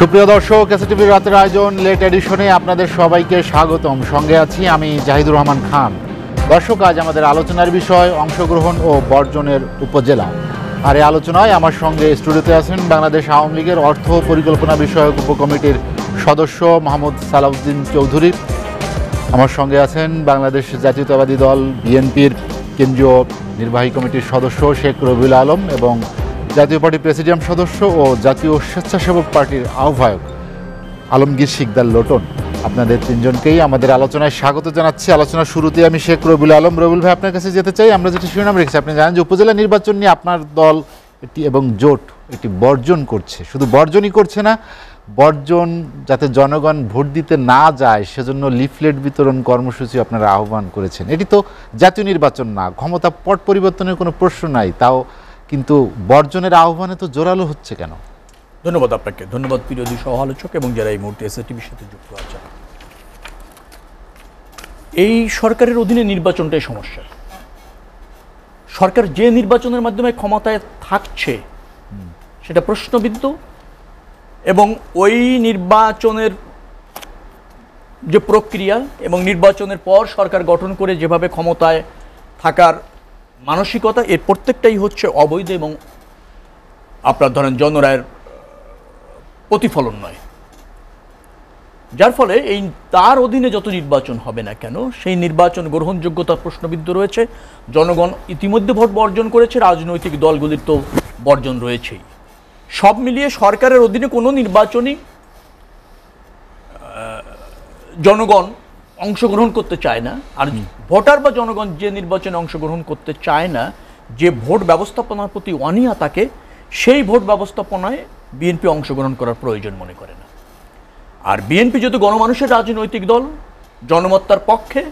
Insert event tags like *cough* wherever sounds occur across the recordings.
সুপ্রিয় দর্শক টিভি রাতের আয়োজন লেট এডিশনে আপনাদের সবাইকে স্বাগতম সঙ্গে আছি আমি জাহিদুর রহমান খান দর্শক আজ আমাদের আলোচনার বিষয় অংশগ্রহণ ও বর্জনের উপজেলা আর এই আলোচনায় আমার সঙ্গে স্টুডিওতে আছেন বাংলাদেশ আওয়ামী লীগের অর্থ পরিকল্পনা বিষয়ক উপকমিটির সদস্য মোহাম্মদ সালাউদ্দিন চৌধুরী আমার সঙ্গে আছেন বাংলাদেশ জাতীয়তাবাদী দল বিএনপির কেন্দ্রীয় নির্বাহী কমিটির সদস্য শেখ রবিউল আলম এবং জাতীয় পার্টি প্রেসিডিয়াম সদস্য ও জাতীয় স্বেচ্ছাসেবক পার্টির আহ্বায়ক আলমগীর শিকদার লোটন আপনাদের তিনজনকেই আমাদের আলোচনায় স্বাগত জানাচ্ছি আলোচনা শুরুতে আমি শেখ রবিউল আলম রবিউল ভাই আপনার কাছে যেতে চাই আমরা যেটি শিরোনাম রেখেছি আপনি জানেন যে উপজেলা নির্বাচন নিয়ে আপনার দল এটি এবং জোট এটি বর্জন করছে শুধু বর্জনই করছে না বর্জন যাতে জনগণ ভোট দিতে না যায় সেজন্য লিফলেট বিতরণ কর্মসূচি আপনারা আহ্বান করেছেন এটি তো জাতীয় নির্বাচন না ক্ষমতা পট পরিবর্তনের কোনো প্রশ্ন নাই তাও কিন্তু বর্জনের আহ্বানে তো জোরালো হচ্ছে কেন ধন্যবাদ আপনাকে ধন্যবাদ প্রিয় দুই সহালোচক এবং যারা এই মুহূর্তে এসএটিভির সাথে যুক্ত আছেন এই সরকারের অধীনে নির্বাচনটাই সমস্যা সরকার যে নির্বাচনের মাধ্যমে ক্ষমতায় থাকছে সেটা প্রশ্নবিদ্ধ এবং ওই নির্বাচনের যে প্রক্রিয়া এবং নির্বাচনের পর সরকার গঠন করে যেভাবে ক্ষমতায় থাকার মানসিকতা এর প্রত্যেকটাই হচ্ছে অবৈধ এবং আপনার ধরেন জনরায়ের প্রতিফলন নয় যার ফলে এই তার অধীনে যত নির্বাচন হবে না কেন সেই নির্বাচন গ্রহণযোগ্যতা প্রশ্নবিদ্ধ রয়েছে জনগণ ইতিমধ্যে ভোট বর্জন করেছে রাজনৈতিক দলগুলির তো বর্জন রয়েছেই সব মিলিয়ে সরকারের অধীনে কোনো নির্বাচনই জনগণ অংশগ্রহণ করতে চায় না আর ভোটার বা জনগণ যে নির্বাচনে অংশগ্রহণ করতে চায় না যে ভোট ব্যবস্থাপনার প্রতি অনীহা তাকে সেই ভোট ব্যবস্থাপনায় বিএনপি অংশগ্রহণ করার প্রয়োজন মনে করে না আর বিএনপি যেহেতু গণমানুষের রাজনৈতিক দল জনমত্তার পক্ষে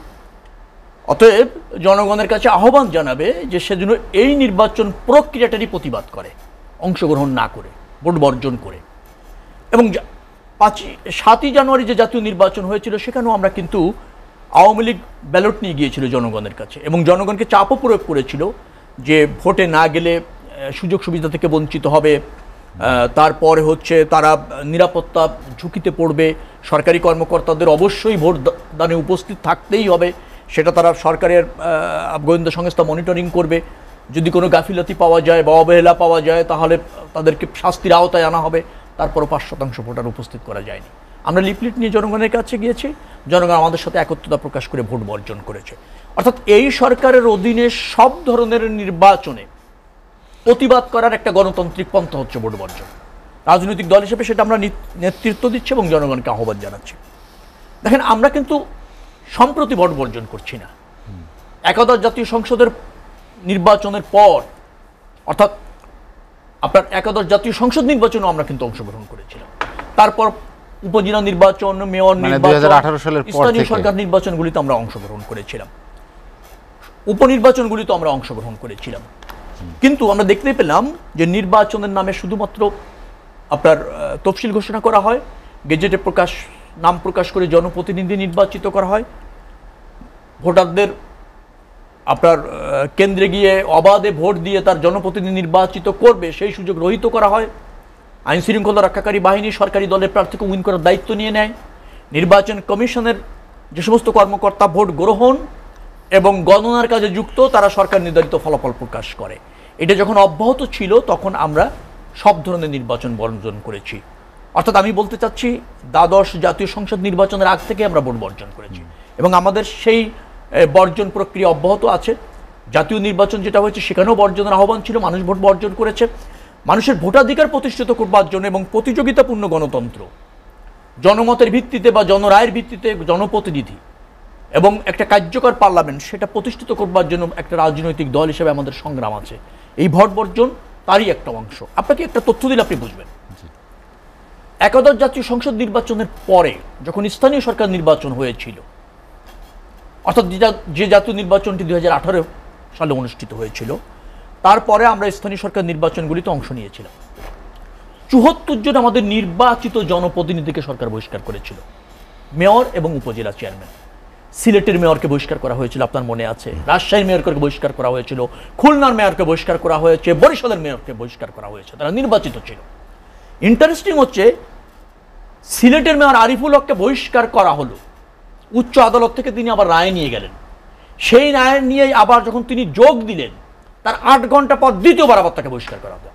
অতএব জনগণের কাছে আহ্বান জানাবে যে সেজন্য এই নির্বাচন প্রক্রিয়াটারই প্রতিবাদ করে অংশগ্রহণ না করে ভোট বর্জন করে এবং পাঁচই সাতই জানুয়ারি যে জাতীয় নির্বাচন হয়েছিল সেখানেও আমরা কিন্তু আওয়ামী লীগ ব্যালট নিয়ে গিয়েছিল জনগণের কাছে এবং জনগণকে চাপও প্রয়োগ করেছিল যে ভোটে না গেলে সুযোগ সুবিধা থেকে বঞ্চিত হবে তারপরে হচ্ছে তারা নিরাপত্তা ঝুঁকিতে পড়বে সরকারি কর্মকর্তাদের অবশ্যই ভোট দানে উপস্থিত থাকতেই হবে সেটা তারা সরকারের গোয়েন্দা সংস্থা মনিটরিং করবে যদি কোনো গাফিলতি পাওয়া যায় বা অবহেলা পাওয়া যায় তাহলে তাদেরকে শাস্তির আওতায় আনা হবে তারপরও পাঁচ শতাংশ ভোটার উপস্থিত করা যায়নি আমরা লিপলিট নিয়ে জনগণের কাছে গিয়েছি জনগণ আমাদের সাথে একত্রতা প্রকাশ করে ভোট বর্জন করেছে অর্থাৎ এই সরকারের অধীনে সব ধরনের নির্বাচনে প্রতিবাদ করার একটা গণতান্ত্রিক পন্থা হচ্ছে ভোট বর্জন রাজনৈতিক দল হিসেবে সেটা আমরা নেতৃত্ব দিচ্ছি এবং জনগণকে আহ্বান জানাচ্ছি দেখেন আমরা কিন্তু সম্প্রতি ভোট বর্জন করছি না একাদশ জাতীয় সংসদের নির্বাচনের পর অর্থাৎ আপনার একাদশ জাতীয় সংসদ নির্বাচনেও আমরা কিন্তু অংশগ্রহণ করেছিলাম তারপর উপজেলা নির্বাচন মেয়র মানে নির্বাচন সরকার নির্বাচনগুলিতে আমরা অংশগ্রহণ করেছিলাম উপনির্বাচনগুলিতে আমরা অংশগ্রহণ করেছিলাম কিন্তু আমরা দেখতে পেলাম যে নির্বাচনের নামে শুধুমাত্র আপনার তফসিল ঘোষণা করা হয় গেজেটে প্রকাশ নাম প্রকাশ করে জনপ্রতিনিধি নির্বাচিত করা হয় ভোটারদের আপনার কেন্দ্রে গিয়ে অবাধে ভোট দিয়ে তার জনপ্রতিনিধি নির্বাচিত করবে সেই সুযোগ রহিত করা হয় আইন শৃঙ্খলা রক্ষাকারী বাহিনী সরকারি দলের প্রার্থীকে উইন করার দায়িত্ব নিয়ে নেয় নির্বাচন কমিশনের যে সমস্ত কর্মকর্তা ভোট গ্রহণ এবং গণনার কাজে যুক্ত তারা সরকার নির্ধারিত ফলাফল প্রকাশ করে এটা যখন অব্যাহত ছিল তখন আমরা সব ধরনের নির্বাচন বর্জন করেছি অর্থাৎ আমি বলতে চাচ্ছি দ্বাদশ জাতীয় সংসদ নির্বাচনের আগ থেকে আমরা ভোট বর্জন করেছি এবং আমাদের সেই বর্জন প্রক্রিয়া অব্যাহত আছে জাতীয় নির্বাচন যেটা হয়েছে সেখানেও বর্জনের আহ্বান ছিল মানুষ ভোট বর্জন করেছে মানুষের ভোটাধিকার প্রতিষ্ঠিত করবার জন্য এবং প্রতিযোগিতাপূর্ণ গণতন্ত্র জনমতের ভিত্তিতে বা জনরায়ের ভিত্তিতে জনপ্রতিনিধি এবং একটা কার্যকর পার্লামেন্ট সেটা প্রতিষ্ঠিত করবার জন্য একটা রাজনৈতিক দল হিসেবে আমাদের সংগ্রাম আছে এই ভোট বর্জন তারই একটা অংশ আপনাকে একটা তথ্য দিলে আপনি বুঝবেন একাদশ জাতীয় সংসদ নির্বাচনের পরে যখন স্থানীয় সরকার নির্বাচন হয়েছিল অর্থাৎ যে জাতীয় নির্বাচনটি দুই সালে অনুষ্ঠিত হয়েছিল তারপরে আমরা স্থানীয় সরকার নির্বাচনগুলিতে অংশ নিয়েছিলাম চুহত্তর জন আমাদের নির্বাচিত জনপ্রতিনিধিকে সরকার বহিষ্কার করেছিল মেয়র এবং উপজেলা চেয়ারম্যান সিলেটের মেয়রকে বহিষ্কার করা হয়েছিল আপনার মনে আছে রাজশাহীর মেয়রকে বহিষ্কার করা হয়েছিল খুলনার মেয়রকে বহিষ্কার করা হয়েছে বরিশালের মেয়রকে বহিষ্কার করা হয়েছে তারা নির্বাচিত ছিল ইন্টারেস্টিং হচ্ছে সিলেটের মেয়র আরিফুল হককে বহিষ্কার করা হলো উচ্চ আদালত থেকে তিনি আবার রায় নিয়ে গেলেন সেই রায় নিয়ে আবার যখন তিনি যোগ দিলেন তার আট ঘন্টা পর দ্বিতীয়বার আবার তাকে বহিষ্কার করা হলো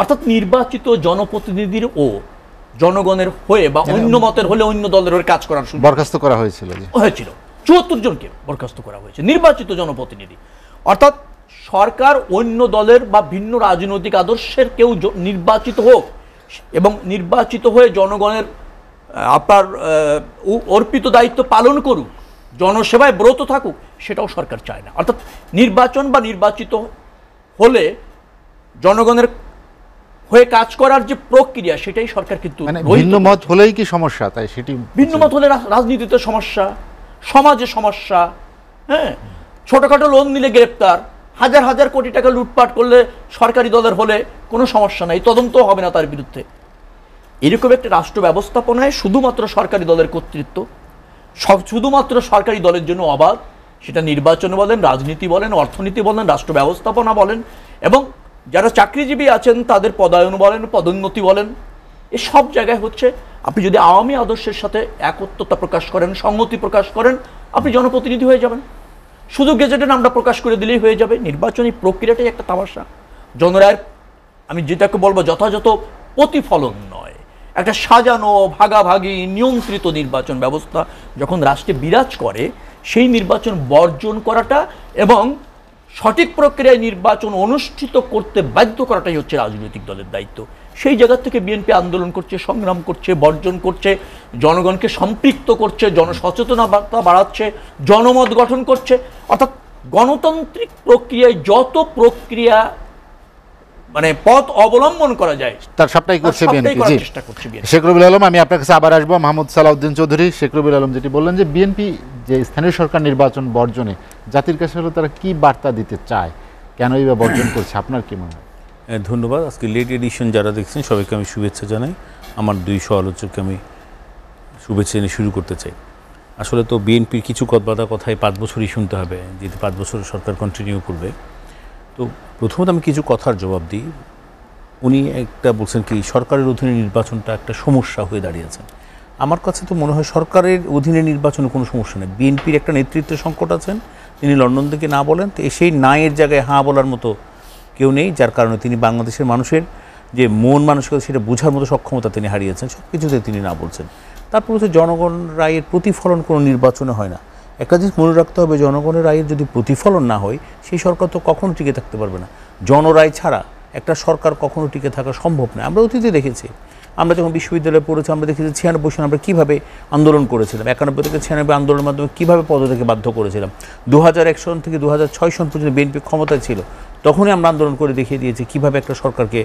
অর্থাৎ নির্বাচিত জনপ্রতিনিধির ও জনগণের হয়ে বা অন্য মতের হলে অন্য দলের হয়ে কাজ করার বরখাস্ত করা হয়েছিল হয়েছিল চুয়াত্তর জনকে বরখাস্ত করা হয়েছে নির্বাচিত জনপ্রতিনিধি অর্থাৎ সরকার অন্য দলের বা ভিন্ন রাজনৈতিক আদর্শের কেউ নির্বাচিত হোক এবং নির্বাচিত হয়ে জনগণের আপনার অর্পিত দায়িত্ব পালন করুক জনসেবায় ব্রত থাকুক সেটাও সরকার চায় না অর্থাৎ নির্বাচন বা নির্বাচিত হলে জনগণের হয়ে কাজ করার যে প্রক্রিয়া সেটাই সরকার কিন্তু মানে ভিন্ন মত হলেই কি সমস্যা তাই সেটি ভিন্ন মত হলে রাজনীতিতে সমস্যা সমাজে সমস্যা হ্যাঁ ছোটোখাটো লোন নিলে গ্রেপ্তার হাজার হাজার কোটি টাকা লুটপাট করলে সরকারি দলের হলে কোনো সমস্যা নাই তদন্ত হবে না তার বিরুদ্ধে এরকম একটা রাষ্ট্র ব্যবস্থাপনায় শুধুমাত্র সরকারি দলের কর্তৃত্ব সব শুধুমাত্র সরকারি দলের জন্য অবাধ সেটা নির্বাচন বলেন রাজনীতি বলেন অর্থনীতি বলেন রাষ্ট্র ব্যবস্থাপনা বলেন এবং যারা চাকরিজীবী আছেন তাদের পদায়ন বলেন পদোন্নতি বলেন সব জায়গায় হচ্ছে আপনি যদি আওয়ামী আদর্শের সাথে একত্রতা প্রকাশ করেন সংহতি প্রকাশ করেন আপনি জনপ্রতিনিধি হয়ে যাবেন শুধু গেজেটে নামটা প্রকাশ করে দিলেই হয়ে যাবে নির্বাচনী প্রক্রিয়াটাই একটা তামাশা জনরায়ের আমি যেটাকে বলবো যথাযথ প্রতিফলন নয় একটা সাজানো ভাগাভাগি নিয়ন্ত্রিত নির্বাচন ব্যবস্থা যখন রাষ্ট্রে বিরাজ করে সেই নির্বাচন বর্জন করাটা এবং সঠিক প্রক্রিয়ায় নির্বাচন অনুষ্ঠিত করতে বাধ্য করাটাই হচ্ছে রাজনৈতিক দলের দায়িত্ব সেই জায়গা থেকে বিএনপি আন্দোলন করছে সংগ্রাম করছে বর্জন করছে জনগণকে সম্পৃক্ত করছে জনসচেতনতা বাড়াচ্ছে জনমত গঠন করছে অর্থাৎ গণতান্ত্রিক প্রক্রিয়ায় যত প্রক্রিয়া মানে পথ অবলম্বন করা যায় তার সবটাই করছে বিএনপি জি শেখ আলম আমি আপনার কাছে আবার আসবো মাহমুদ সালাউদ্দিন চৌধুরী শেখ আলম যেটি বললেন যে বিএনপি যে স্থানীয় সরকার নির্বাচন বর্জনে জাতির কাছে হলো তারা কি বার্তা দিতে চায় কেনই বা বর্জন করছে আপনার কি মনে হয় ধন্যবাদ আজকে লেট এডিশন যারা দেখছেন সবাইকে আমি শুভেচ্ছা জানাই আমার দুই আলোচককে আমি শুভেচ্ছা এনে শুরু করতে চাই আসলে তো বিএনপির কিছু কথা কথাই পাঁচ বছরই শুনতে হবে যদি পাঁচ বছর সরকার কন্টিনিউ করবে তো প্রথমত আমি কিছু কথার জবাব দিই উনি একটা বলছেন কি সরকারের অধীনে নির্বাচনটা একটা সমস্যা হয়ে দাঁড়িয়েছে আমার কাছে তো মনে হয় সরকারের অধীনে নির্বাচনে কোনো সমস্যা নেই বিএনপির একটা নেতৃত্ব সংকট আছেন তিনি লন্ডন থেকে না বলেন তো সেই না এর জায়গায় হাঁ বলার মতো কেউ নেই যার কারণে তিনি বাংলাদেশের মানুষের যে মন মানসিকতা সেটা বোঝার মতো সক্ষমতা তিনি হারিয়েছেন সব কিছুতে তিনি না বলছেন তারপর হচ্ছে জনগণ রায়ের প্রতিফলন কোনো নির্বাচনে হয় না একটা জিনিস মনে রাখতে হবে জনগণের রায়ের যদি প্রতিফলন না হয় সেই সরকার তো কখনো টিকে থাকতে পারবে না জনরায় ছাড়া একটা সরকার কখনো টিকে থাকা সম্ভব নয় আমরা অতীতে দেখেছি আমরা যখন বিশ্ববিদ্যালয়ে পড়েছি আমরা দেখেছি ছিয়ানব্বই সালে আমরা কীভাবে আন্দোলন করেছিলাম একানব্বই থেকে ছিয়ানব্বই আন্দোলনের মাধ্যমে কীভাবে পদ থেকে বাধ্য করেছিলাম দু হাজার এক সন থেকে দু হাজার ছয় সন পর্যন্ত বিএনপি ক্ষমতায় ছিল তখনই আমরা আন্দোলন করে দেখিয়ে দিয়েছি কীভাবে একটা সরকারকে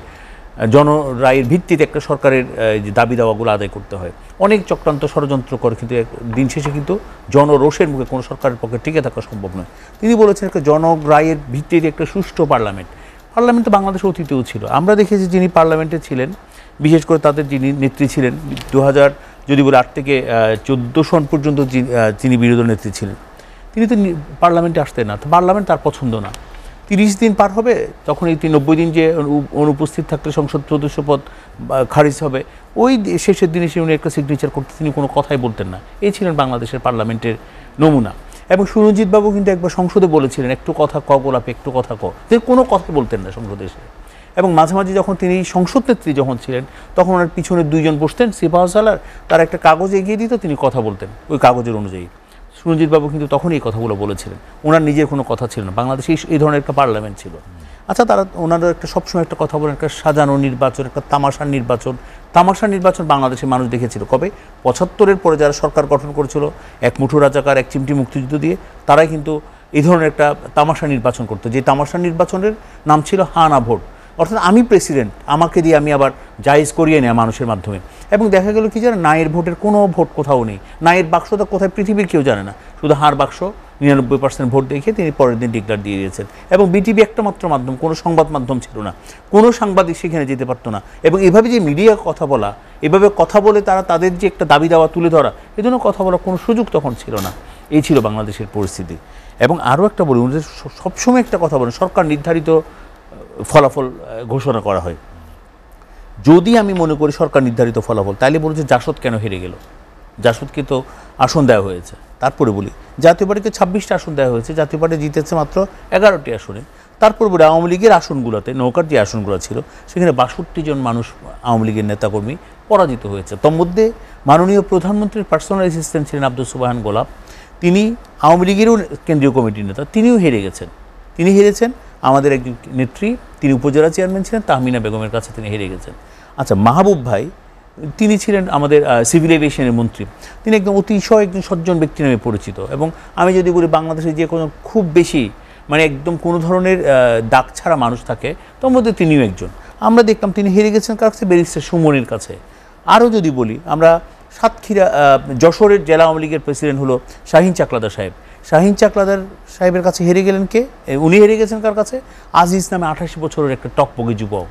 জনরায়ের ভিত্তিতে একটা সরকারের যে দাবি দাওয়াগুলো আদায় করতে হয় অনেক চক্রান্ত ষড়যন্ত্র করে কিন্তু দিন শেষে কিন্তু জনরোষের মুখে কোনো সরকারের পক্ষে টিকে থাকা সম্ভব নয় তিনি বলেছেন একটা জনরায়ের ভিত্তিতে একটা সুষ্ঠু পার্লামেন্ট পার্লামেন্ট তো বাংলাদেশের অতীতেও ছিল আমরা দেখেছি যিনি পার্লামেন্টে ছিলেন বিশেষ করে তাদের যিনি নেত্রী ছিলেন দু হাজার যদি বলে আট থেকে চোদ্দো সন পর্যন্ত তিনি বিরোধী নেত্রী ছিলেন তিনি তো পার্লামেন্টে আসতেন না তো পার্লামেন্ট তার পছন্দ না তিরিশ দিন পার হবে তখন এই নব্বই দিন যে অনুপস্থিত থাকলে সংসদ সদস্য পদ খারিজ হবে ওই শেষের দিনে সে উনি একটা সিগনেচার করতে তিনি কোনো কথাই বলতেন না এই ছিলেন বাংলাদেশের পার্লামেন্টের নমুনা এবং সুরঞ্জিতবাবু কিন্তু একবার সংসদে বলেছিলেন একটু কথা ক গোলাপে একটু কথা ক তিনি কোনো কথা বলতেন না সংসদে এসে এবং মাঝে মাঝে যখন তিনি সংসদ নেত্রী যখন ছিলেন তখন ওনার পিছনে দুইজন বসতেন সিপাহসালার তার একটা কাগজ এগিয়ে দিত তিনি কথা বলতেন ওই কাগজের অনুযায়ী সুরঞ্জিতবাবু কিন্তু তখনই এই কথাগুলো বলেছিলেন ওনার নিজের কোনো কথা ছিল না বাংলাদেশে এই ধরনের একটা পার্লামেন্ট ছিল আচ্ছা তারা ওনারা একটা সবসময় একটা কথা বলেন একটা সাজানো নির্বাচন একটা তামাশার নির্বাচন তামাশার নির্বাচন বাংলাদেশের মানুষ দেখেছিল কবে পঁচাত্তরের পরে যারা সরকার গঠন করেছিল এক মুঠু রাজাকার এক চিমটি মুক্তিযুদ্ধ দিয়ে তারাই কিন্তু এই ধরনের একটা তামাশা নির্বাচন করতো যে তামাশা নির্বাচনের নাম ছিল হানা ভোট অর্থাৎ আমি প্রেসিডেন্ট আমাকে দিয়ে আমি আবার জাইজ করিয়ে নেয় মানুষের মাধ্যমে এবং দেখা গেল কি জানে নায়ের ভোটের কোনো ভোট কোথাও নেই নায়ের বাক্স তো কোথায় পৃথিবীর কেউ জানে না শুধু হার বাক্স নিরানব্বই পার্সেন্ট ভোট দেখিয়ে তিনি পরের দিন ডিক্লার দিয়ে দিয়েছেন এবং বিটিভি একটা মাত্র মাধ্যম কোনো সংবাদ মাধ্যম ছিল না কোনো সাংবাদিক সেখানে যেতে পারতো না এবং এভাবে যে মিডিয়া কথা বলা এভাবে কথা বলে তারা তাদের যে একটা দাবি দাওয়া তুলে ধরা এজন্য কথা বলার কোনো সুযোগ তখন ছিল না এই ছিল বাংলাদেশের পরিস্থিতি এবং আরও একটা বলি উনি সবসময় একটা কথা বলেন সরকার নির্ধারিত ফলাফল ঘোষণা করা হয় যদি আমি মনে করি সরকার নির্ধারিত ফলাফল তাহলে বলছে জাসদ কেন হেরে গেল জাসদকে তো আসন দেওয়া হয়েছে তারপরে বলি জাতীয় পার্টিকে ছাব্বিশটা আসন দেওয়া হয়েছে জাতীয় পার্টি জিতেছে মাত্র এগারোটি আসনে তারপর বলি আওয়ামী লীগের আসনগুলোতে নৌকার যে আসনগুলো ছিল সেখানে বাষট্টি জন মানুষ আওয়ামী লীগের নেতাকর্মী পরাজিত হয়েছে তন্মধ্যে মাননীয় প্রধানমন্ত্রীর পার্সোনাল অ্যাসিস্ট্যান্ট ছিলেন আব্দুল সুবাহান গোলাপ তিনি আওয়ামী লীগেরও কেন্দ্রীয় কমিটির নেতা তিনিও হেরে গেছেন তিনি হেরেছেন আমাদের একজন নেত্রী তিনি উপজেলা চেয়ারম্যান ছিলেন তাহমিনা বেগমের কাছে তিনি হেরে গেছেন আচ্ছা মাহবুব ভাই তিনি ছিলেন আমাদের সিভিল এভিয়েশনের মন্ত্রী তিনি একদম অতিশয় একজন সজ্জন ব্যক্তি নামে পরিচিত এবং আমি যদি বলি বাংলাদেশে যে কোনো খুব বেশি মানে একদম কোনো ধরনের দাগ ছাড়া মানুষ থাকে তার মধ্যে তিনিও একজন আমরা দেখলাম তিনি হেরে গেছেন কার কাছে ব্যারিস্টার সুমনির কাছে আরও যদি বলি আমরা সাতক্ষীরা যশোরের জেলা আওয়ামী লীগের প্রেসিডেন্ট হলো শাহিন চাকলাদা সাহেব শাহিন চাকলাদার সাহেবের কাছে হেরে গেলেন কে উনি হেরে গেছেন কার কাছে আজিজ নামে আঠাশি বছরের একটা টকপকি যুবক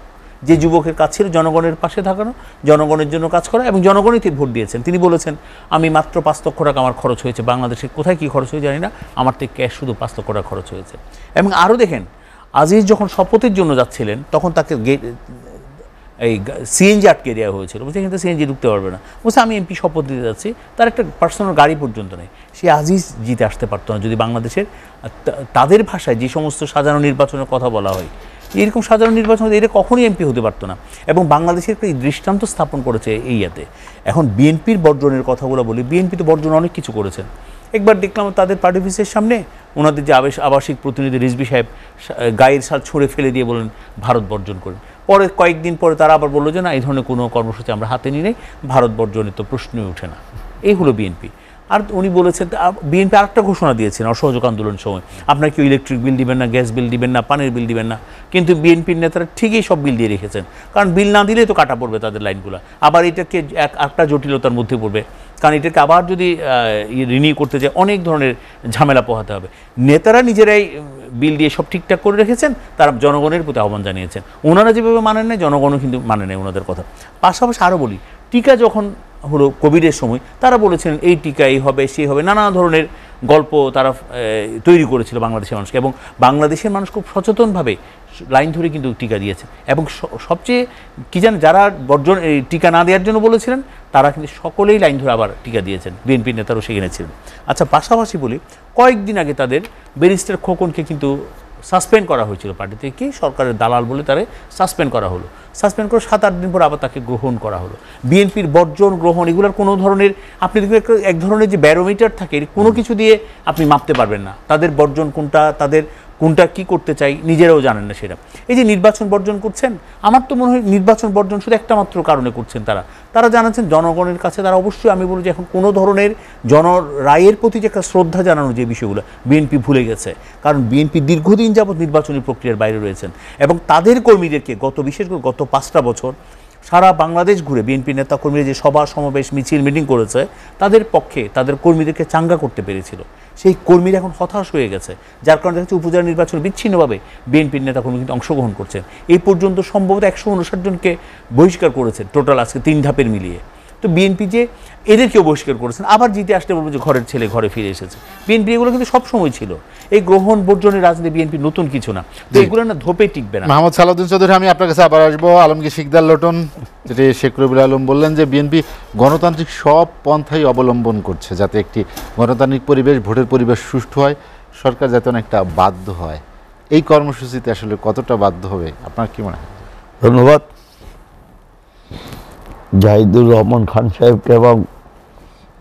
যে যুবকের ছিল জনগণের পাশে থাকানো জনগণের জন্য কাজ করা এবং জনগণই তিনি ভোট দিয়েছেন তিনি বলেছেন আমি মাত্র পাঁচ লক্ষ টাকা আমার খরচ হয়েছে বাংলাদেশে কোথায় কী খরচ হয়ে জানি না আমার থেকে ক্যাশ শুধু পাঁচ লক্ষ টাকা খরচ হয়েছে এবং আরও দেখেন আজিজ যখন শপথের জন্য যাচ্ছিলেন তখন তাকে এই সিএনজি আটকে দেওয়া হয়েছিল বলছে এখানে সিএনজি ঢুকতে পারবে না বলছে আমি এমপি শপথ দিতে যাচ্ছি তার একটা পার্সোনাল গাড়ি পর্যন্ত নেই সে আজিজ জিতে আসতে পারতো না যদি বাংলাদেশের তাদের ভাষায় যে সমস্ত সাধারণ নির্বাচনের কথা বলা হয় এরকম সাধারণ নির্বাচন এটা কখনই এমপি হতে পারতো না এবং বাংলাদেশের একটা দৃষ্টান্ত স্থাপন করেছে এই ইয়াতে এখন বিএনপির বর্জনের কথাগুলো বলি বিএনপি তো বর্জন অনেক কিছু করেছেন একবার দেখলাম তাদের পার্টি অফিসের সামনে ওনাদের যে আবাসিক প্রতিনিধি রিজবি সাহেব গায়ের সাল ছড়ে ফেলে দিয়ে বলেন ভারত বর্জন করেন পরে কয়েকদিন পরে তারা আবার বললো যে না এই ধরনের কোনো কর্মসূচি আমরা হাতে নিয়ে নেই ভারত প্রশ্নই উঠে না এই হলো বিএনপি আর উনি বলেছেন বিএনপি আরেকটা ঘোষণা দিয়েছেন অসহযোগ আন্দোলন সময় আপনার কেউ ইলেকট্রিক বিল দিবেন না গ্যাস বিল দিবেন না পানির বিল দিবেন না কিন্তু বিএনপির নেতারা ঠিকই সব বিল দিয়ে রেখেছেন কারণ বিল না দিলে তো কাটা পড়বে তাদের লাইনগুলো আবার এটাকে এক একটা জটিলতার মধ্যে পড়বে কারণ এটাকে আবার যদি রিনিউ করতে যায় অনেক ধরনের ঝামেলা পোহাতে হবে নেতারা নিজেরাই বিল দিয়ে সব ঠিকঠাক করে রেখেছেন তারা জনগণের প্রতি আহ্বান জানিয়েছেন ওনারা যেভাবে মানেন না জনগণও কিন্তু মানে নেয় ওনাদের কথা পাশাপাশি আরও বলি টিকা যখন হলো কোভিডের সময় তারা বলেছিলেন এই টিকা এই হবে সেই হবে নানা ধরনের গল্প তারা তৈরি করেছিল বাংলাদেশের মানুষকে এবং বাংলাদেশের মানুষ খুব সচেতনভাবে লাইন ধরে কিন্তু টিকা দিয়েছে এবং সবচেয়ে কী জানেন যারা বর্জন টিকা না দেওয়ার জন্য বলেছিলেন তারা কিন্তু সকলেই লাইন ধরে আবার টিকা দিয়েছেন বিএনপি নেতারাও সেখানে ছিলেন আচ্ছা পাশাপাশি বলি কয়েকদিন আগে তাদের ব্যারিস্টার খোকনকে কিন্তু সাসপেন্ড করা হয়েছিল পার্টি থেকে সরকারের দালাল বলে তারে সাসপেন্ড করা হলো সাসপেন্ড করে সাত আট দিন পর আবার তাকে গ্রহণ করা হলো বিএনপির বর্জন গ্রহণ এগুলোর কোনো ধরনের আপনি দেখবেন এক ধরনের যে ব্যারোমিটার থাকে কোনো কিছু দিয়ে আপনি মাপতে পারবেন না তাদের বর্জন কোনটা তাদের কোনটা কি করতে চাই নিজেরাও জানেন না সেটা এই যে নির্বাচন বর্জন করছেন আমার তো মনে হয় নির্বাচন বর্জন শুধু একটা মাত্র কারণে করছেন তারা তারা জানাচ্ছেন জনগণের কাছে তারা অবশ্যই আমি বলব যে এখন কোনো ধরনের জন রায়ের প্রতি যে একটা শ্রদ্ধা জানানো যে বিষয়গুলো বিএনপি ভুলে গেছে কারণ বিএনপি দীর্ঘদিন যাবৎ নির্বাচনী প্রক্রিয়ার বাইরে রয়েছেন এবং তাদের কর্মীদেরকে গত বিশেষ করে গত পাঁচটা বছর সারা বাংলাদেশ ঘুরে বিএনপি নেতা কর্মীরা যে সভা সমাবেশ মিছিল মিটিং করেছে তাদের পক্ষে তাদের কর্মীদেরকে চাঙ্গা করতে পেরেছিল সেই কর্মীরা এখন হতাশ হয়ে গেছে যার কারণে দেখা যাচ্ছে উপজেলা নির্বাচন বিচ্ছিন্নভাবে বিএনপির নেতা কর্মী কিন্তু অংশগ্রহণ করছেন এই পর্যন্ত সম্ভবত একশো উনষাট জনকে বহিষ্কার করেছে টোটাল আজকে তিন ধাপের মিলিয়ে তো বিএনপি যে এদেরকেও বহিষ্কার করেছেন আবার জিতে আসলে বলবো যে ঘরের ছেলে ঘরে ফিরে এসেছে বিএনপি এগুলো কিন্তু সবসময় ছিল এই গ্রহণ বর্জনের রাজনীতি বিএনপি নতুন কিছু না তো এগুলো না ধোপে টিকবে না মোহাম্মদ সালাউদ্দিন চৌধুরী আমি আপনার কাছে আবার আসবো আলমগীর শিকদার লটন যেটি শেখ রবির আলম বললেন যে বিএনপি গণতান্ত্রিক সব পন্থাই অবলম্বন করছে যাতে একটি গণতান্ত্রিক পরিবেশ ভোটের পরিবেশ সুষ্ঠু হয় সরকার যাতে অনেকটা বাধ্য হয় এই কর্মসূচিতে আসলে কতটা বাধ্য হবে আপনার কি মনে হয় ধন্যবাদ জাহিদুর রহমান খান সাহেবকে এবং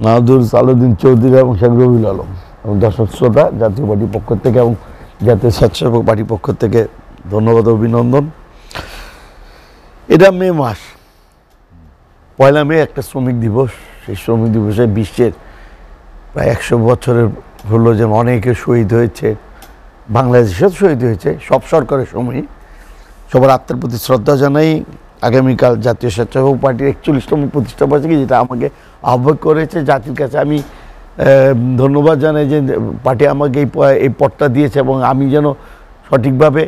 নাহাদুর সালুদ্দিন চৌধুরী এবং শেখ রবিউল আলম এবং দর্শক শ্রোতা জাতীয় পার্টির পক্ষ থেকে এবং জাতীয় স্বেচ্ছাসেবক পার্টির পক্ষ থেকে ধন্যবাদ অভিনন্দন এটা মে মাস পয়লা মে একটা শ্রমিক দিবস সেই শ্রমিক দিবসে বিশ্বের প্রায় একশো বছরের হলো যে অনেকে শহীদ হয়েছে বাংলাদেশেও শহীদ হয়েছে সব সরকারের সময় সবার আত্মার প্রতি শ্রদ্ধা জানাই আগামীকাল জাতীয় স্বেচ্ছাসেবক পার্টির একচল্লিশতম প্রতিষ্ঠা বার্ষিকী যেটা আমাকে আহ্বান করেছে জাতির কাছে আমি ধন্যবাদ জানাই যে পার্টি আমাকে এই এই পথটা দিয়েছে এবং আমি যেন সঠিকভাবে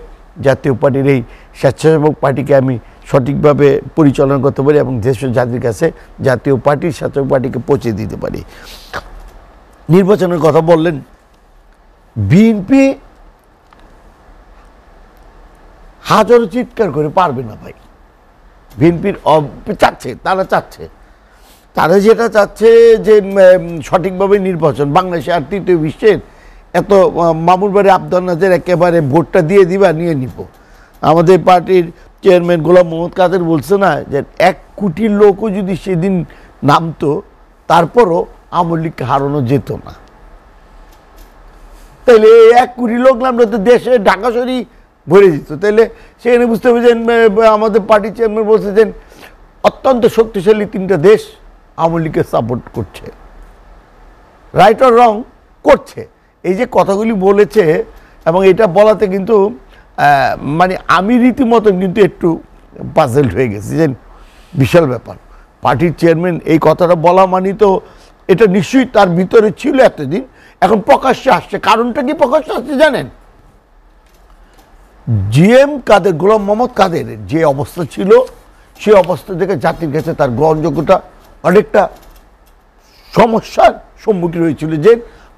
জাতীয় পার্টির এই স্বেচ্ছাসেবক পার্টিকে আমি সঠিকভাবে পরিচালনা করতে পারি এবং দেশ জাতির কাছে জাতীয় পার্টির স্বেচ্ছাসেবক পার্টিকে পৌঁছে দিতে পারি নির্বাচনের কথা বললেন বিএনপি হাজারো চিৎকার করে পারবে না ভাই বিএনপির চাচ্ছে তারা চাচ্ছে তারা যেটা চাচ্ছে যে সঠিকভাবে নির্বাচন বাংলাদেশে আর তৃতীয় বিশ্বের এত মামুর বাড়ি আবদান্নাজের একেবারে ভোটটা দিয়ে দিবা নিয়ে নিব আমাদের পার্টির চেয়ারম্যান গোলাম মোহাম্মদ কাদের বলছে না যে এক কোটি লোকও যদি সেদিন নামতো তারপরও আওয়ামী লীগকে হারানো যেত না তাইলে এক কোটি লোক নামলে তো দেশে ঢাকা শরীর ভরে দিত তাহলে সেখানে বুঝতে হবে যে আমাদের পার্টি চেয়ারম্যান বলতেছেন অত্যন্ত শক্তিশালী তিনটা দেশ আওয়ামী লীগকে সাপোর্ট করছে রাইট অর রং করছে এই যে কথাগুলি বলেছে এবং এটা বলাতে কিন্তু মানে আমি রীতিমতো কিন্তু একটু পাজেল হয়ে গেছি যে বিশাল ব্যাপার পার্টির চেয়ারম্যান এই কথাটা বলা মানে তো এটা নিশ্চয়ই তার ভিতরে ছিল এতদিন এখন প্রকাশ্যে আসছে কারণটা কি প্রকাশ্যে আসছে জানেন জিএম কাদের গোলাম মোহাম্মদ কাদের যে অবস্থা ছিল সে অবস্থা থেকে জাতির কাছে তার গ্রহণযোগ্যতা অনেকটা সমস্যার সম্মুখীন হয়েছিল যে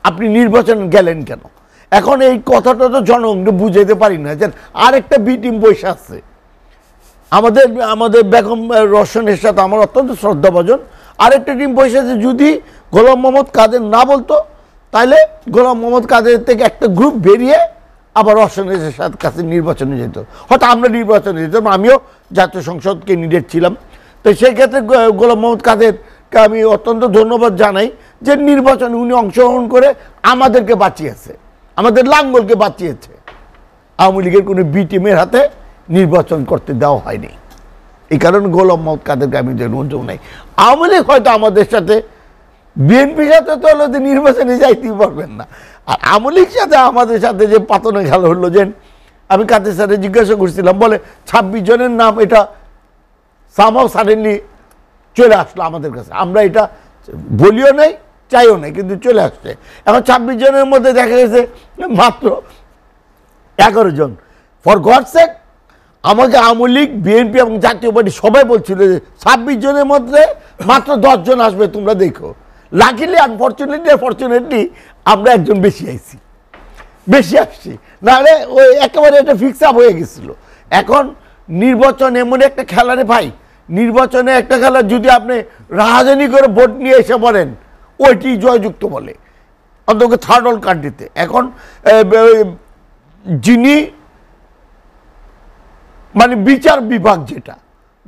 আপনি নির্বাচন গেলেন কেন এখন এই কথাটা তো জনগণ বুঝাইতে পারি না যে আরেকটা বি বসে বৈশা আছে আমাদের আমাদের বেগম রসনের সাথে আমার অত্যন্ত শ্রদ্ধা ভজন আরেকটা টিম বৈশা আছে যদি গোলাম মোহাম্মদ কাদের না বলতো তাহলে গোলাম মোহাম্মদ কাদের থেকে একটা গ্রুপ বেরিয়ে আবার অসংখ্যের সাথে কাছে নির্বাচনে যেত হয়তো আমরা নির্বাচনে যেতাম আমিও জাতীয় সংসদ ক্যান্ডিডেট ছিলাম তো সেই ক্ষেত্রে গোলাম মোহাম্মদ কাদেরকে আমি অত্যন্ত ধন্যবাদ জানাই যে নির্বাচন উনি অংশগ্রহণ করে আমাদেরকে বাঁচিয়েছে আমাদের লাঙ্গলকে বাঁচিয়েছে আওয়ামী লীগের কোনো বি টিমের হাতে নির্বাচন করতে দেওয়া হয়নি এই কারণে গোলাম মোহাম্মদ কাদেরকে আমি জন্মজম নাই আওয়ামী লীগ হয়তো আমাদের সাথে বিএনপির সাথে তো হলো যে নির্বাচনে যাইতেই পারবেন না আর আমলিক সাথে আমাদের সাথে যে পাতনে খেলা হলো যে আমি কাদের সাথে জিজ্ঞাসা করছিলাম বলে ছাব্বিশ জনের নাম এটা সামাও সাডেনলি চলে আসলো আমাদের কাছে আমরা এটা বলিও নাই চাইও নাই কিন্তু চলে আসছে এখন ছাব্বিশ জনের মধ্যে দেখা গেছে মাত্র এগারো জন ফর গড সেক আমাকে আওয়ামী লীগ বিএনপি এবং জাতীয় পার্টি সবাই বলছিল যে ছাব্বিশ জনের মধ্যে মাত্র দশজন আসবে তোমরা দেখো লাকিলি আনফর্চুনেটলি ফর্চুনেটলি আমরা একজন বেশি আইছি বেশি আসছি নাহলে ওই একেবারে এটা ফিক্স আপ হয়ে গেছিলো এখন নির্বাচন এমন একটা খেলারে ভাই নির্বাচনে একটা খেলা যদি আপনি রাহাজানি করে ভোট নিয়ে এসে বলেন ওইটি জয়যুক্ত বলে অন্তত থার্ড ওয়ার্ল্ড কান্ট্রিতে এখন যিনি মানে বিচার বিভাগ যেটা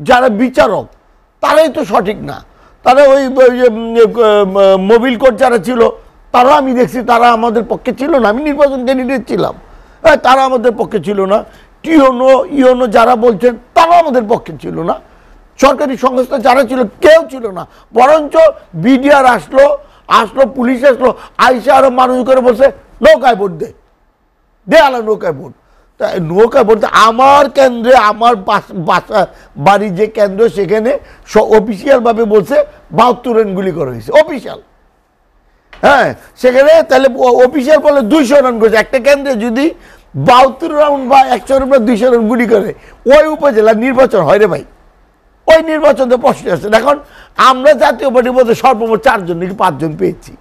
যারা বিচারক তারাই তো সঠিক না তারা ওই ইয়ে, ইয়ে, মোবিল কোর্ট যারা ছিল তারা আমি দেখছি তারা আমাদের পক্ষে ছিল না আমি নির্বাচন ক্যান্ডিডেট ছিলাম তারা আমাদের পক্ষে ছিল না টিওনো ইওনো যারা বলছেন তারা আমাদের পক্ষে ছিল না সরকারি সংস্থা যারা ছিল কেউ ছিল না বরঞ্চ বিডিআর আসলো আসলো পুলিশ আসলো আইসা আরো মানুষ করে বসে নৌকায় ভোট দে দে আলা নৌকায় ভোট নৌকা বলতে আমার কেন্দ্রে আমার বাসা বাড়ি যে কেন্দ্র সেখানে অফিসিয়ালভাবে বলছে বাহাত্তর রান গুলি করা হয়েছে অফিসিয়াল হ্যাঁ সেখানে তাহলে অফিসিয়াল বলে দুইশো রান করেছে একটা কেন্দ্রে যদি বাহাত্তর রাউন্ড বা একশো রান বা দুইশো রান গুলি করে ওই উপজেলার নির্বাচন হয় রে ভাই ওই নির্বাচনে প্রশ্ন আসছে এখন আমরা জাতীয় পার্টির মধ্যে সর্বমোট চারজন নাকি পাঁচজন পেয়েছি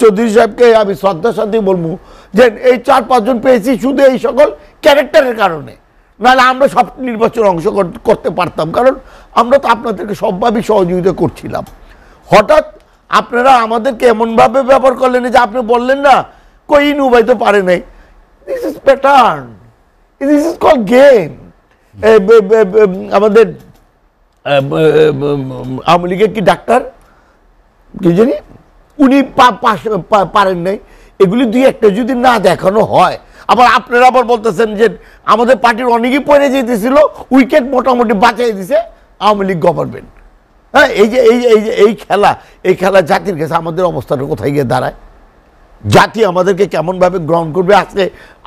চৌধুরী সাহেবকে আমি শ্রদ্ধার সাথে বলবো যে এই চার পাঁচজন পেয়েছি শুধু এই সকল ক্যারেক্টারের কারণে নাহলে আমরা সব নির্বাচন অংশগ্রহণ করতে পারতাম কারণ আমরা তো আপনাদেরকে সবভাবেই সহযোগিতা করছিলাম হঠাৎ আপনারা আমাদেরকে এমনভাবে ব্যবহার করলেন যে আপনি বললেন না কই নুবাই তো পারে নাই this is pattern this is call game আমাদের আওয়ামী লীগের কি ডাক্তার কি জানি উনি পারেন নাই এগুলি দুই একটা যদি না দেখানো হয় আবার আপনারা আবার বলতেছেন যে আমাদের পার্টির অনেকেই পড়ে যেতেছিল উইকেট মোটামুটি বাঁচাই দিছে আওয়ামী লীগ গভর্নমেন্ট হ্যাঁ এই যে এই এই যে এই খেলা এই খেলা জাতির কাছে আমাদের অবস্থাটা কোথায় গিয়ে দাঁড়ায় জাতি আমাদেরকে কেমনভাবে গ্রহণ করবে আজকে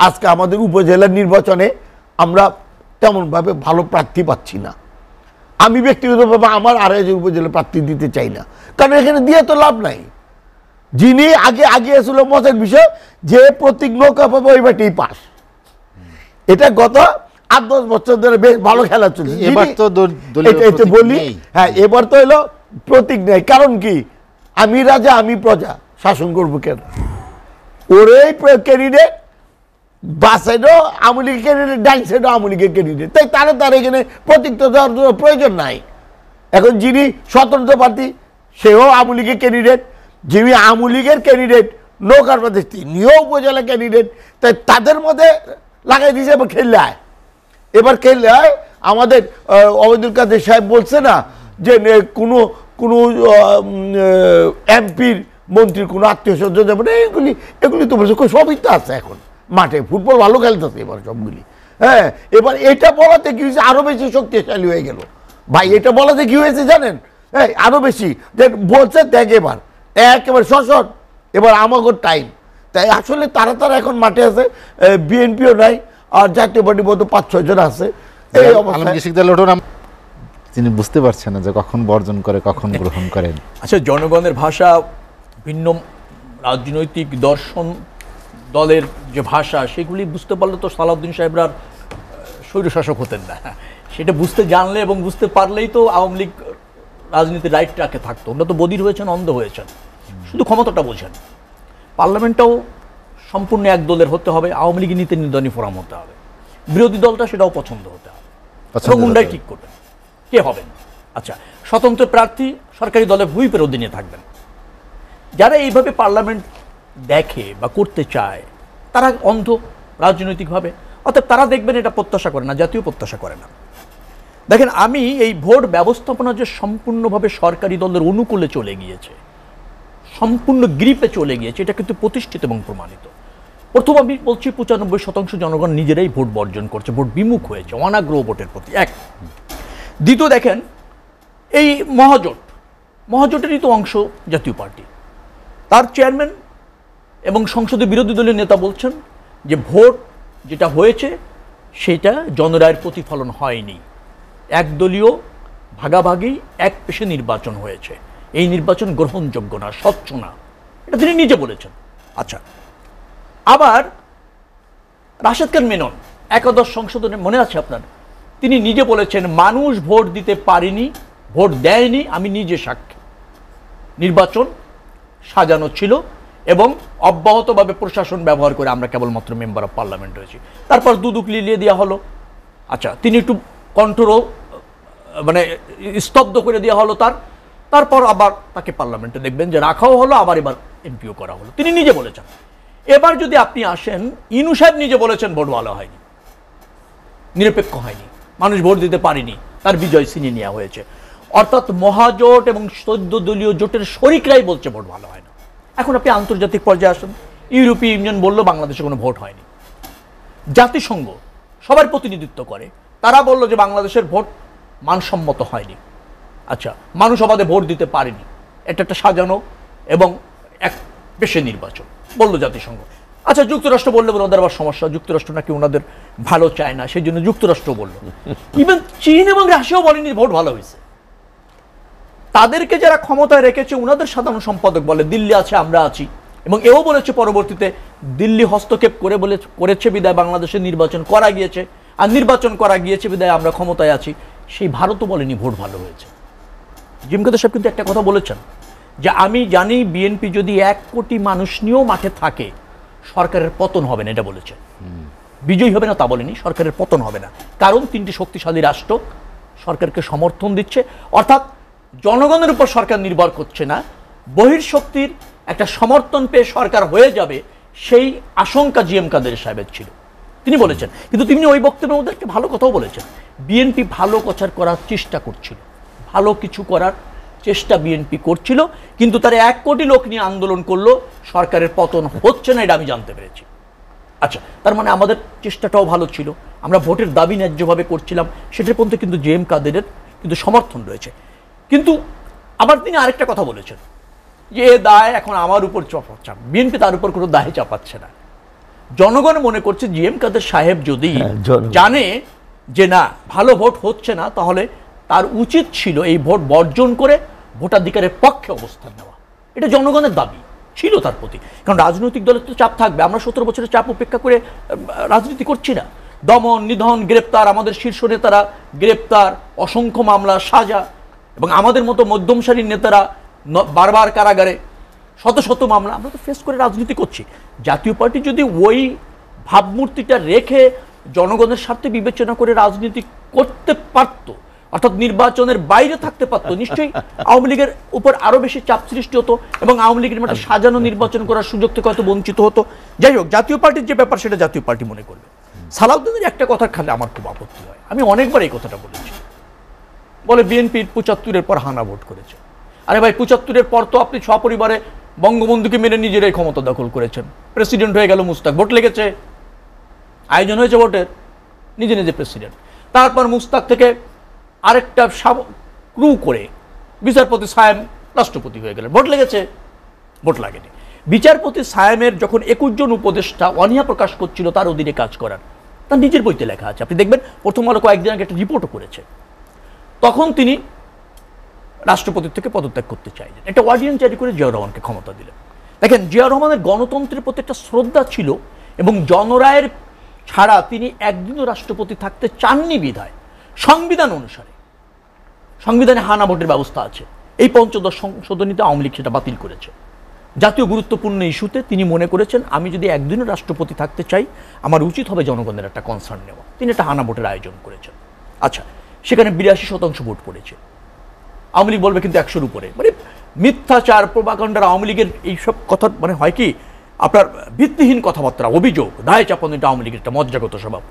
আজকে আমাদের উপজেলার নির্বাচনে আমরা তেমনভাবে ভালো প্রার্থী পাচ্ছি না আমি ব্যক্তিগতভাবে আমার আড়াইজন উপজেলা প্রার্থী দিতে চাই না কারণ এখানে দিয়ে তো লাভ নাই যিনি আগে আগিয়েছিল মতের বিষয় যে প্রতীক নৌকা পাবে ওই বাটি পাস এটা গত আট দশ বছর ধরে বেশ ভালো খেলা চলছে এবার তো বলি হ্যাঁ এবার তো এলো প্রতীক নেই কারণ কি আমি রাজা আমি প্রজা শাসন করবো কেন ওরেই ক্যান্ডিডেট বা সাইডও আওয়ামী লীগের ক্যান্ডিডেট ডান সাইডও আওয়ামী লীগের ক্যান্ডিডেট তাই তারা তার এখানে প্রতীক তো দেওয়ার প্রয়োজন নাই এখন যিনি স্বতন্ত্র প্রার্থী সেও আওয়ামী লীগের ক্যান্ডিডেট যিনি আওয়ামী লীগের ক্যান্ডিডেট নৌকার মধ্যে তিনিও উপজেলা ক্যান্ডিডেট তাই তাদের মধ্যে লাগাই দিয়েছে এবার খেললে আয় এবার খেললে আয় আমাদের অবদুল কাদের সাহেব বলছে না যে কোনো কোনো এমপির মন্ত্রীর কোনো আত্মীয় স্বজন যাবে না এগুলি এগুলি তো বলছে সবই তো আছে এখন মাঠে ফুটবল ভালো খেলতেছে এবার সবগুলি হ্যাঁ এবার এটা বলাতে কি হয়েছে আরও বেশি শক্তিশালী হয়ে গেল ভাই এটা বলাতে কি হয়েছে জানেন হ্যাঁ আরও বেশি যে বলছে দেখ এবার একেবারে শশট এবার আমাগোর টাইম তাই আসলে তারা তারা এখন মাঠে আছে বিএনপিও নাই আর জাতীয় পার্টি মতো পাঁচ ছয়জন আছে এই অবস্থা তিনি বুঝতে পারছেন না যে কখন বর্জন করে কখন গ্রহণ করেন আচ্ছা জনগণের ভাষা ভিন্ন রাজনৈতিক দর্শন দলের যে ভাষা সেগুলি বুঝতে পারলে তো সালাউদ্দিন সাহেবরা স্বৈরশাসক হতেন না সেটা বুঝতে জানলে এবং বুঝতে পারলেই তো আওয়ামী লীগ রাজনীতির রাইটটাকে থাকতো ওটা তো বদির হয়েছেন অন্ধ হয়েছেন শুধু ক্ষমতাটা বোঝেন পার্লামেন্টটাও সম্পূর্ণ এক দলের হতে হবে আওয়ামী লীগের নীতি নির্ধারণী ফোরাম হতে হবে বিরোধী দলটা সেটাও পছন্দ হতে হবে এবং গুন্ডাই ঠিক করবেন কে হবেন আচ্ছা স্বতন্ত্র প্রার্থী সরকারি দলের হুইপের অধীনে থাকবেন যারা এইভাবে পার্লামেন্ট দেখে বা করতে চায় তারা অন্ধ রাজনৈতিকভাবে অর্থাৎ তারা দেখবেন এটা প্রত্যাশা করে না জাতীয় প্রত্যাশা করে না দেখেন আমি এই ভোট ব্যবস্থাপনা যে সম্পূর্ণভাবে সরকারি দলের অনুকূলে চলে গিয়েছে সম্পূর্ণ গ্রিপে চলে গিয়েছে এটা কিন্তু প্রতিষ্ঠিত এবং প্রমাণিত প্রথম আমি বলছি পঁচানব্বই শতাংশ জনগণ নিজেরাই ভোট বর্জন করছে ভোট বিমুখ হয়েছে অনাগ্রহ ভোটের প্রতি এক দ্বিতীয় দেখেন এই মহাজোট মহাজোটেরই তো অংশ জাতীয় পার্টি তার চেয়ারম্যান এবং সংসদে বিরোধী দলের নেতা বলছেন যে ভোট যেটা হয়েছে সেটা জনরায়ের প্রতিফলন হয়নি একদলীয় ভাগাভাগি এক পেশে নির্বাচন হয়েছে এই নির্বাচন গ্রহণযোগ্য না স্বচ্ছ না এটা তিনি নিজে বলেছেন আচ্ছা আবার রাশেদ খান মেনন একাদশ সংশোধনে মনে আছে আপনার তিনি নিজে বলেছেন মানুষ ভোট দিতে পারেনি ভোট দেয়নি আমি নিজে সাক্ষী নির্বাচন সাজানো ছিল এবং অব্যাহতভাবে প্রশাসন ব্যবহার করে আমরা কেবলমাত্র মেম্বার অফ পার্লামেন্ট রয়েছি তারপর দুদুক লিলিয়ে দেওয়া হলো আচ্ছা তিনি একটু কণ্ঠর মানে স্তব্ধ করে দেওয়া হলো তার তারপর আবার তাকে পার্লামেন্টে দেখবেন যে রাখাও হলো আবার এবার এমপিও করা হলো তিনি নিজে বলেছেন এবার যদি আপনি আসেন ইনু সাহেব নিজে বলেছেন ভোট ভালো হয়নি নিরপেক্ষ হয়নি মানুষ ভোট দিতে পারেনি তার বিজয় সিনে নেওয়া হয়েছে অর্থাৎ মহাজোট এবং সদ্য দলীয় জোটের শরিকরাই বলছে ভোট ভালো হয় না এখন আপনি আন্তর্জাতিক পর্যায়ে আসেন ইউরোপীয় ইউনিয়ন বলল বাংলাদেশে কোনো ভোট হয়নি জাতিসংঘ সবার প্রতিনিধিত্ব করে তারা বলল যে বাংলাদেশের ভোট মানসম্মত হয়নি আচ্ছা মানুষ আমাদের ভোট দিতে পারেনি এটা একটা সাজানো এবং এক পেশে নির্বাচন বললো জাতিসংঘ আচ্ছা যুক্তরাষ্ট্র বললে বলে ওদের আবার সমস্যা যুক্তরাষ্ট্র নাকি ওনাদের ভালো চায় না সেই জন্য যুক্তরাষ্ট্র বললো ইভেন চীন এবং রাশিয়াও বলেনি ভোট ভালো হয়েছে তাদেরকে যারা ক্ষমতায় রেখেছে ওনাদের সাধারণ সম্পাদক বলে দিল্লি আছে আমরা আছি এবং এও বলেছে পরবর্তীতে দিল্লি হস্তক্ষেপ করে বলে করেছে বিদায় বাংলাদেশে নির্বাচন করা গিয়েছে আর নির্বাচন করা গিয়েছে বিদায় আমরা ক্ষমতায় আছি সেই ভারতও বলেনি ভোট ভালো হয়েছে জিম সাহেব কিন্তু একটা কথা বলেছেন যে আমি জানি বিএনপি যদি এক কোটি মানুষ নিয়েও মাঠে থাকে সরকারের পতন হবে না এটা বলেছে বিজয়ী হবে না তা বলেনি সরকারের পতন হবে না কারণ তিনটি শক্তিশালী রাষ্ট্র সরকারকে সমর্থন দিচ্ছে অর্থাৎ জনগণের উপর সরকার নির্ভর করছে না বহির্শক্তির একটা সমর্থন পেয়ে সরকার হয়ে যাবে সেই আশঙ্কা জিএম কাদের সাহেবের ছিল তিনি বলেছেন কিন্তু তিনি ওই বক্তব্যের মধ্যে একটা ভালো কথাও বলেছেন বিএনপি ভালো কচার করার চেষ্টা করছিল ভালো কিছু করার চেষ্টা বিএনপি করছিল কিন্তু তারা এক কোটি লোক নিয়ে আন্দোলন করলো সরকারের পতন হচ্ছে না এটা আমি জানতে পেরেছি আচ্ছা তার মানে আমাদের চেষ্টাটাও ভালো ছিল আমরা ভোটের দাবি ন্যায্যভাবে করছিলাম সেটার পর্যন্ত কিন্তু জে এম কাদেরের কিন্তু সমর্থন রয়েছে কিন্তু আবার তিনি আরেকটা কথা বলেছেন যে এ দায় এখন আমার উপর চাপ বিএনপি তার উপর কোনো দায় চাপাচ্ছে না জনগণ মনে করছে জি এম কাদের সাহেব যদি হ্যাঁ, জানে যে না ভালো ভোট হচ্ছে না তাহলে তার উচিত ছিল এই ভোট বর্জন করে ভোটাধিকারের পক্ষে অবস্থান নেওয়া এটা জনগণের দাবি ছিল তার প্রতি কারণ রাজনৈতিক দলের তো চাপ থাকবে আমরা সতেরো বছরের চাপ উপেক্ষা করে রাজনীতি করছি না দমন নিধন গ্রেপ্তার আমাদের শীর্ষ নেতারা গ্রেপ্তার অসংখ্য মামলা সাজা এবং আমাদের মতো মধ্যম সারির নেতারা বারবার কারাগারে শত শত মামলা আমরা তো ফেস করে রাজনীতি করছি জাতীয় পার্টি যদি ওই ভাবমূর্তিটা রেখে জনগণের স্বার্থে বিবেচনা করে রাজনীতি করতে পারতো অর্থাৎ নির্বাচনের বাইরে থাকতে পারত নিশ্চয়ই আওয়ামী লীগের উপর আরো বেশি চাপ সৃষ্টি হতো এবং আওয়ামী লীগের মধ্যে সাজানো নির্বাচন করার সুযোগ থেকে হয়তো বঞ্চিত হতো যাই হোক জাতীয় পার্টির যে ব্যাপার সেটা জাতীয় পার্টি মনে করবে সালাউদ্দিনের একটা কথা খালে আমার খুব আপত্তি হয় আমি অনেকবার এই কথাটা বলেছি বলে বিএনপির পঁচাত্তরের পর হানা ভোট করেছে আরে ভাই পঁচাত্তরের পর তো আপনি সপরিবারে বঙ্গবন্ধুকে মেনে নিজেরাই ক্ষমতা দখল করেছেন প্রেসিডেন্ট হয়ে গেল মুস্তাক ভোট লেগেছে আয়োজন হয়েছে ভোটের নিজে নিজে প্রেসিডেন্ট তারপর মুস্তাক থেকে আরেকটা ক্রু করে বিচারপতি সায়েম রাষ্ট্রপতি হয়ে গেলেন ভোট লেগেছে ভোট লাগেনি বিচারপতি সায়েমের যখন একুশ জন উপদেষ্টা অনিয়া প্রকাশ করছিল তার অধীনে কাজ করার তার নিজের বইতে লেখা আছে আপনি দেখবেন প্রথম আলো কয়েকদিন আগে একটা রিপোর্টও করেছে তখন তিনি রাষ্ট্রপতির থেকে পদত্যাগ করতে চাইলেন একটা ওয়ার্ডিয়ান জারি করে জিয়া রহমানকে ক্ষমতা দিলেন দেখেন জিয়া রহমানের গণতন্ত্রের প্রতি একটা শ্রদ্ধা ছিল এবং জনরায়ের ছাড়া তিনি একদিনও রাষ্ট্রপতি থাকতে চাননি বিধায় সংবিধান অনুসারে সংবিধানে হানা ভোটের ব্যবস্থা আছে এই পঞ্চদশ সংশোধনীতে আওয়ামী লীগ সেটা বাতিল করেছে জাতীয় গুরুত্বপূর্ণ ইস্যুতে তিনি মনে করেছেন আমি যদি একদিনও রাষ্ট্রপতি থাকতে চাই আমার উচিত হবে জনগণের একটা কনসার্ন নেওয়া তিনি একটা হানা ভোটের আয়োজন করেছেন আচ্ছা সেখানে বিরাশি শতাংশ ভোট পড়েছে আওয়ামী লীগ বলবে কিন্তু একশোর উপরে মানে মিথ্যাচার প্রবাকাণ্ডার আওয়ামী লীগের এইসব কথা মানে হয় কি আপনার ভিত্তিহীন কথাবার্তা অভিযোগ দায় চাপন এটা আওয়ামী লীগের একটা মজ্জাগত স্বভাব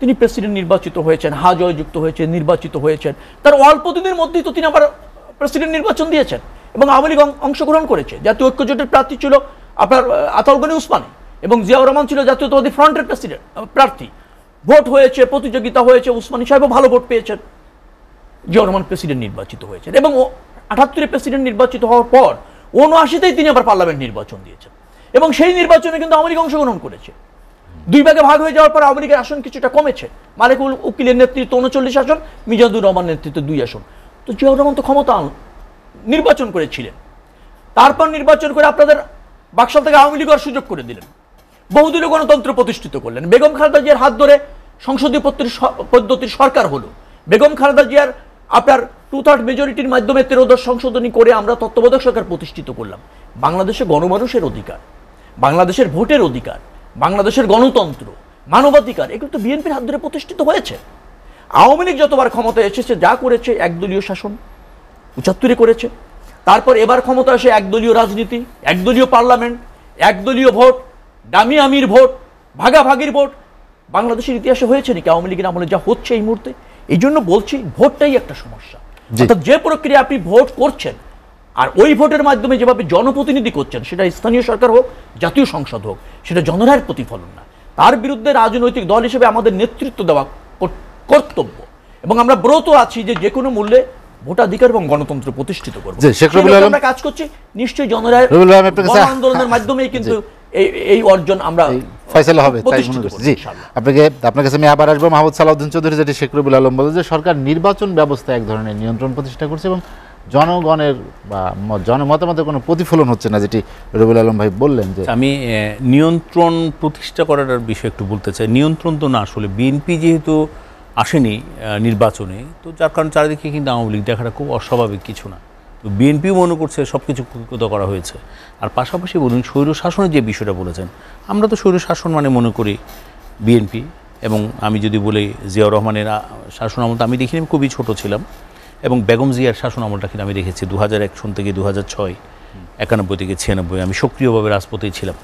তিনি প্রেসিডেন্ট নির্বাচিত হয়েছেন হা জয়যুক্ত হয়েছেন নির্বাচিত হয়েছেন তার অল্প দিনের মধ্যেই তো তিনি আবার প্রেসিডেন্ট নির্বাচন দিয়েছেন এবং আওয়ামী লীগ অংশগ্রহণ করেছে জাতীয় ঐক্য জোটের প্রার্থী ছিল আপনার আতাউলগনি উসমানী এবং জিয়াউর রহমান ছিল জাতীয়তাবাদী ফ্রন্টের প্রেসিডেন্ট প্রার্থী ভোট হয়েছে প্রতিযোগিতা হয়েছে উসমানী সাহেবও ভালো ভোট পেয়েছেন জিয়াউর রহমান প্রেসিডেন্ট নির্বাচিত হয়েছেন এবং আটাত্তরে প্রেসিডেন্ট নির্বাচিত হওয়ার পর উনআশিতেই তিনি আবার পার্লামেন্ট নির্বাচন দিয়েছেন এবং সেই নির্বাচনে কিন্তু আওয়ামী লীগ অংশগ্রহণ করেছে দুই ভাগে ভাগ হয়ে যাওয়ার পর আওয়ামী আসন কিছুটা কমেছে মালিকুল উকিলের নেতৃত্ব উনচল্লিশ আসন মিজাদুর রহমান নেতৃত্বে দুই আসন তো জিয়াউর রহমান তো ক্ষমতা নির্বাচন করেছিলেন তারপর নির্বাচন করে আপনাদের বাকশাল থেকে আওয়ামী লীগ সুযোগ করে দিলেন বহুদলীয় গণতন্ত্র প্রতিষ্ঠিত করলেন বেগম খালেদা জিয়ার হাত ধরে সংসদীয় পদ্ধতির সরকার হলো বেগম খালেদা জিয়ার আপনার টু থার্ড মেজরিটির মাধ্যমে দশ সংশোধনী করে আমরা তত্ত্বাবধায়ক সরকার প্রতিষ্ঠিত করলাম বাংলাদেশে গণমানুষের অধিকার বাংলাদেশের ভোটের অধিকার বাংলাদেশের গণতন্ত্র মানবাধিকার এগুলো তো বিএনপির হাত ধরে প্রতিষ্ঠিত হয়েছে আওয়ামী লীগ যতবার ক্ষমতায় এসেছে যা করেছে একদলীয় শাসন উচাত্তরে করেছে তারপর এবার ক্ষমতা আসে একদলীয় রাজনীতি একদলীয় পার্লামেন্ট একদলীয় ভোট দামি আমির ভোট ভাগাভাগির ভোট বাংলাদেশের ইতিহাসে হয়েছে নাকি আওয়ামী লীগের আমলে যা হচ্ছে এই মুহূর্তে এই জন্য বলছি ভোটটাই একটা সমস্যা অর্থাৎ যে প্রক্রিয়া আপনি ভোট করছেন আর ওই ভোটের মাধ্যমে যেভাবে জনপ্রতিনিধি করছেন সেটা স্থানীয় সরকার হোক জাতীয় সংসদ হোক সেটা জনরায়ের প্রতিফলন না তার বিরুদ্ধে রাজনৈতিক দল হিসেবে আমাদের নেতৃত্ব দেওয়া কর্তব্য এবং আমরা ব্রত আছি যে যে কোনো মূল্যে ভোটাধিকার এবং গণতন্ত্র প্রতিষ্ঠিত করবো আমরা কাজ করছি নিশ্চয়ই জনরায় আন্দোলনের মাধ্যমেই কিন্তু এই অর্জন আমরা আপনাকে আপনার কাছে আমি আবার আসবো মাহমুদ সালাউদ্দিন চৌধুরী যেটি শেখ রবিউল আলম বলে যে সরকার নির্বাচন ব্যবস্থা এক ধরনের নিয়ন্ত্রণ প্রতিষ্ঠা করছে এবং জনগণের বা জনমতামতের কোনো প্রতিফলন হচ্ছে না যেটি রবিউল আলম ভাই বললেন যে আচ্ছা, আমি নিয়ন্ত্রণ প্রতিষ্ঠা করার বিষয়ে একটু বলতে চাই নিয়ন্ত্রণ তো না আসলে বিএনপি যেহেতু আসেনি নির্বাচনে তো যার কারণে চারিদিকে কিন্তু আওয়ামী লীগ দেখাটা খুব অস্বাভাবিক কিছু না তো বিএনপিও মনে করছে সব কিছু কুকৃত করা হয়েছে আর পাশাপাশি বলুন স্বৈর শাসনের যে বিষয়টা বলেছেন আমরা তো স্বৈর শাসন মানে মনে করি বিএনপি এবং আমি যদি বলি জিয়াউর রহমানের শাসন আমল আমি দেখিনি আমি খুবই ছোট ছিলাম এবং বেগম জিয়ার শাসন আমলটা কিন্তু আমি দেখেছি দু হাজার এক সন থেকে দু হাজার ছয় একানব্বই থেকে ছিয়ানব্বই আমি সক্রিয়ভাবে রাজপথেই ছিলাম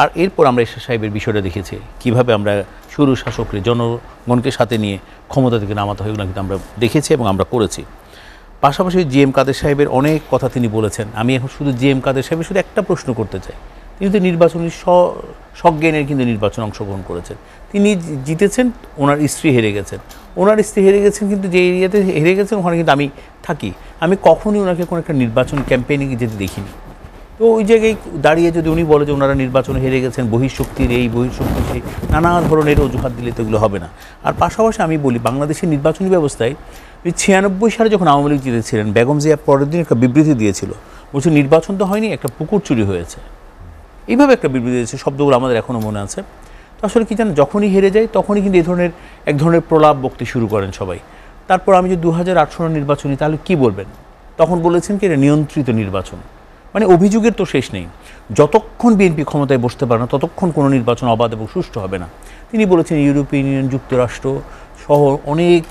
আর এরপর আমরা এরশাদ সাহেবের বিষয়টা দেখেছি কিভাবে আমরা শুরু শাসকরে জনগণকে সাথে নিয়ে ক্ষমতা থেকে নামাতে হয় কিন্তু আমরা দেখেছি এবং আমরা করেছি পাশাপাশি জি এম কাদের সাহেবের অনেক কথা তিনি বলেছেন আমি এখন শুধু জি এম কাদের সাহেবের শুধু একটা প্রশ্ন করতে চাই তিনি তো নির্বাচনী স্বজ্ঞানের কিন্তু নির্বাচন অংশগ্রহণ করেছেন তিনি জিতেছেন ওনার স্ত্রী হেরে গেছেন ওনার স্ত্রী হেরে গেছেন কিন্তু যে এরিয়াতে হেরে গেছেন ওখানে কিন্তু আমি থাকি আমি কখনই ওনাকে কোনো একটা নির্বাচন গিয়ে যেতে দেখিনি তো ওই জায়গায় দাঁড়িয়ে যদি উনি বলে যে ওনারা নির্বাচনে হেরে গেছেন বহিঃশক্তির এই বহিঃশক্তি সেই নানা ধরনের অজুহাত দিলে তো এগুলো হবে না আর পাশাপাশি আমি বলি বাংলাদেশের নির্বাচনী ব্যবস্থায় ছিয়ানব্বই সালে যখন আওয়ামী লীগ জিতেছিলেন বেগম জিয়া পরের দিন একটা বিবৃতি দিয়েছিল বলছে নির্বাচন তো হয়নি একটা পুকুর চুরি হয়েছে এইভাবে একটা বিবৃতি দিয়েছে শব্দগুলো আমাদের এখনও মনে আছে আসলে কি জানেন যখনই হেরে যায় তখনই কিন্তু এই ধরনের এক ধরনের প্রলাপ বকতে শুরু করেন সবাই তারপর আমি যে দু হাজার নির্বাচনী তাহলে কি বলবেন তখন বলেছেন কি এটা নিয়ন্ত্রিত নির্বাচন মানে অভিযোগের তো শেষ নেই যতক্ষণ বিএনপি ক্ষমতায় বসতে পারে না ততক্ষণ কোনো নির্বাচন অবাধ এবং সুষ্ঠু হবে না তিনি বলেছেন ইউরোপিয়ান ইউনিয়ন যুক্তরাষ্ট্র সহ অনেক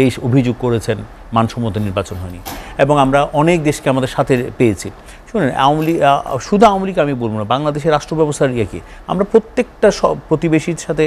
দেশ অভিযোগ করেছেন মানসম্মত নির্বাচন হয়নি এবং আমরা অনেক দেশকে আমাদের সাথে পেয়েছি শুনুন আওয়ামী লীগ শুধু আওয়ামী লীগ আমি বলবো না বাংলাদেশের রাষ্ট্র ব্যবস্থার ইয়েকে আমরা প্রত্যেকটা স প্রতিবেশীর সাথে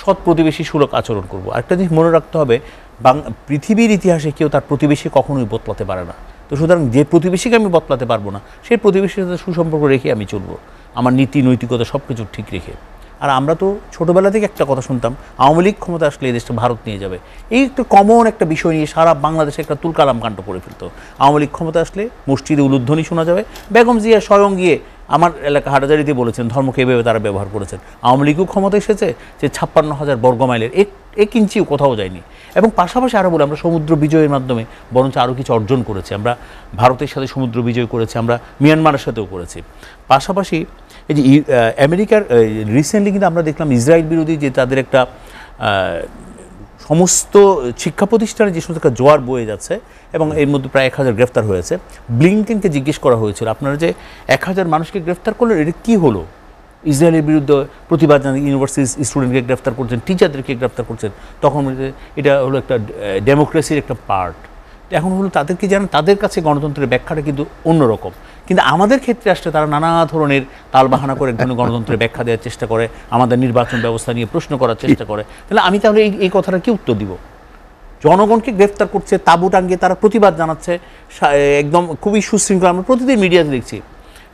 সৎ প্রতিবেশী সুলক আচরণ করব একটা জিনিস মনে রাখতে হবে বাং পৃথিবীর ইতিহাসে কেউ তার প্রতিবেশী কখনোই বদলাতে পারে না তো সুতরাং যে প্রতিবেশীকে আমি বদলাতে পারবো না সেই প্রতিবেশীর সাথে সুসম্পর্ক রেখে আমি চলবো আমার নীতি নৈতিকতা সব কিছু ঠিক রেখে আর আমরা তো ছোটোবেলা থেকে একটা কথা শুনতাম আওয়ামী লীগ ক্ষমতা আসলে এই দেশটা ভারত নিয়ে যাবে এই একটা কমন একটা বিষয় নিয়ে সারা বাংলাদেশে একটা তুলকালাম কাণ্ড করে ফেলতো আওয়ামী লীগ ক্ষমতা আসলে মসজিদে উলুধ্বনি শোনা যাবে বেগম জিয়া স্বয়ং গিয়ে আমার এলাকা হাটাজারিতে বলেছেন ধর্মকে এভাবে তারা ব্যবহার করেছেন আওয়ামী লীগও ক্ষমতা এসেছে যে ছাপ্পান্ন হাজার বর্গমাইলের এক এক ইঞ্চিও কোথাও যায়নি এবং পাশাপাশি আরও বলে আমরা সমুদ্র বিজয়ের মাধ্যমে বরঞ্চ আরও কিছু অর্জন করেছি আমরা ভারতের সাথে সমুদ্র বিজয় করেছি আমরা মিয়ানমারের সাথেও করেছি পাশাপাশি এই যে আমেরিকার রিসেন্টলি কিন্তু আমরা দেখলাম ইসরায়েল বিরোধী যে তাদের একটা সমস্ত শিক্ষা প্রতিষ্ঠানে যে সমস্ত জোয়ার বয়ে যাচ্ছে এবং এর মধ্যে প্রায় এক হাজার গ্রেফতার হয়েছে ব্লিংকেনকে জিজ্ঞেস করা হয়েছিল আপনারা যে এক হাজার মানুষকে গ্রেফতার করলেন এটা কী হলো ইসরায়েলের বিরুদ্ধে প্রতিবাদ জানান ইউনিভার্সিটির স্টুডেন্টকে গ্রেফতার করছেন টিচারদেরকে গ্রেফতার করছেন তখন এটা হলো একটা ডেমোক্রেসির একটা পার্ট এখন হলো তাদেরকে জানেন তাদের কাছে গণতন্ত্রের ব্যাখ্যাটা কিন্তু অন্যরকম কিন্তু আমাদের ক্ষেত্রে আসলে তারা নানা ধরনের তালবাহানা করে এক গণতন্ত্রের ব্যাখ্যা দেওয়ার চেষ্টা করে আমাদের নির্বাচন ব্যবস্থা নিয়ে প্রশ্ন করার চেষ্টা করে তাহলে আমি তাহলে এই এই কথাটা কি উত্তর দিব জনগণকে গ্রেফতার করছে তাবু টাঙ্গিয়ে তারা প্রতিবাদ জানাচ্ছে একদম খুবই সুশৃঙ্খলা আমরা প্রতিদিন মিডিয়াতে দেখছি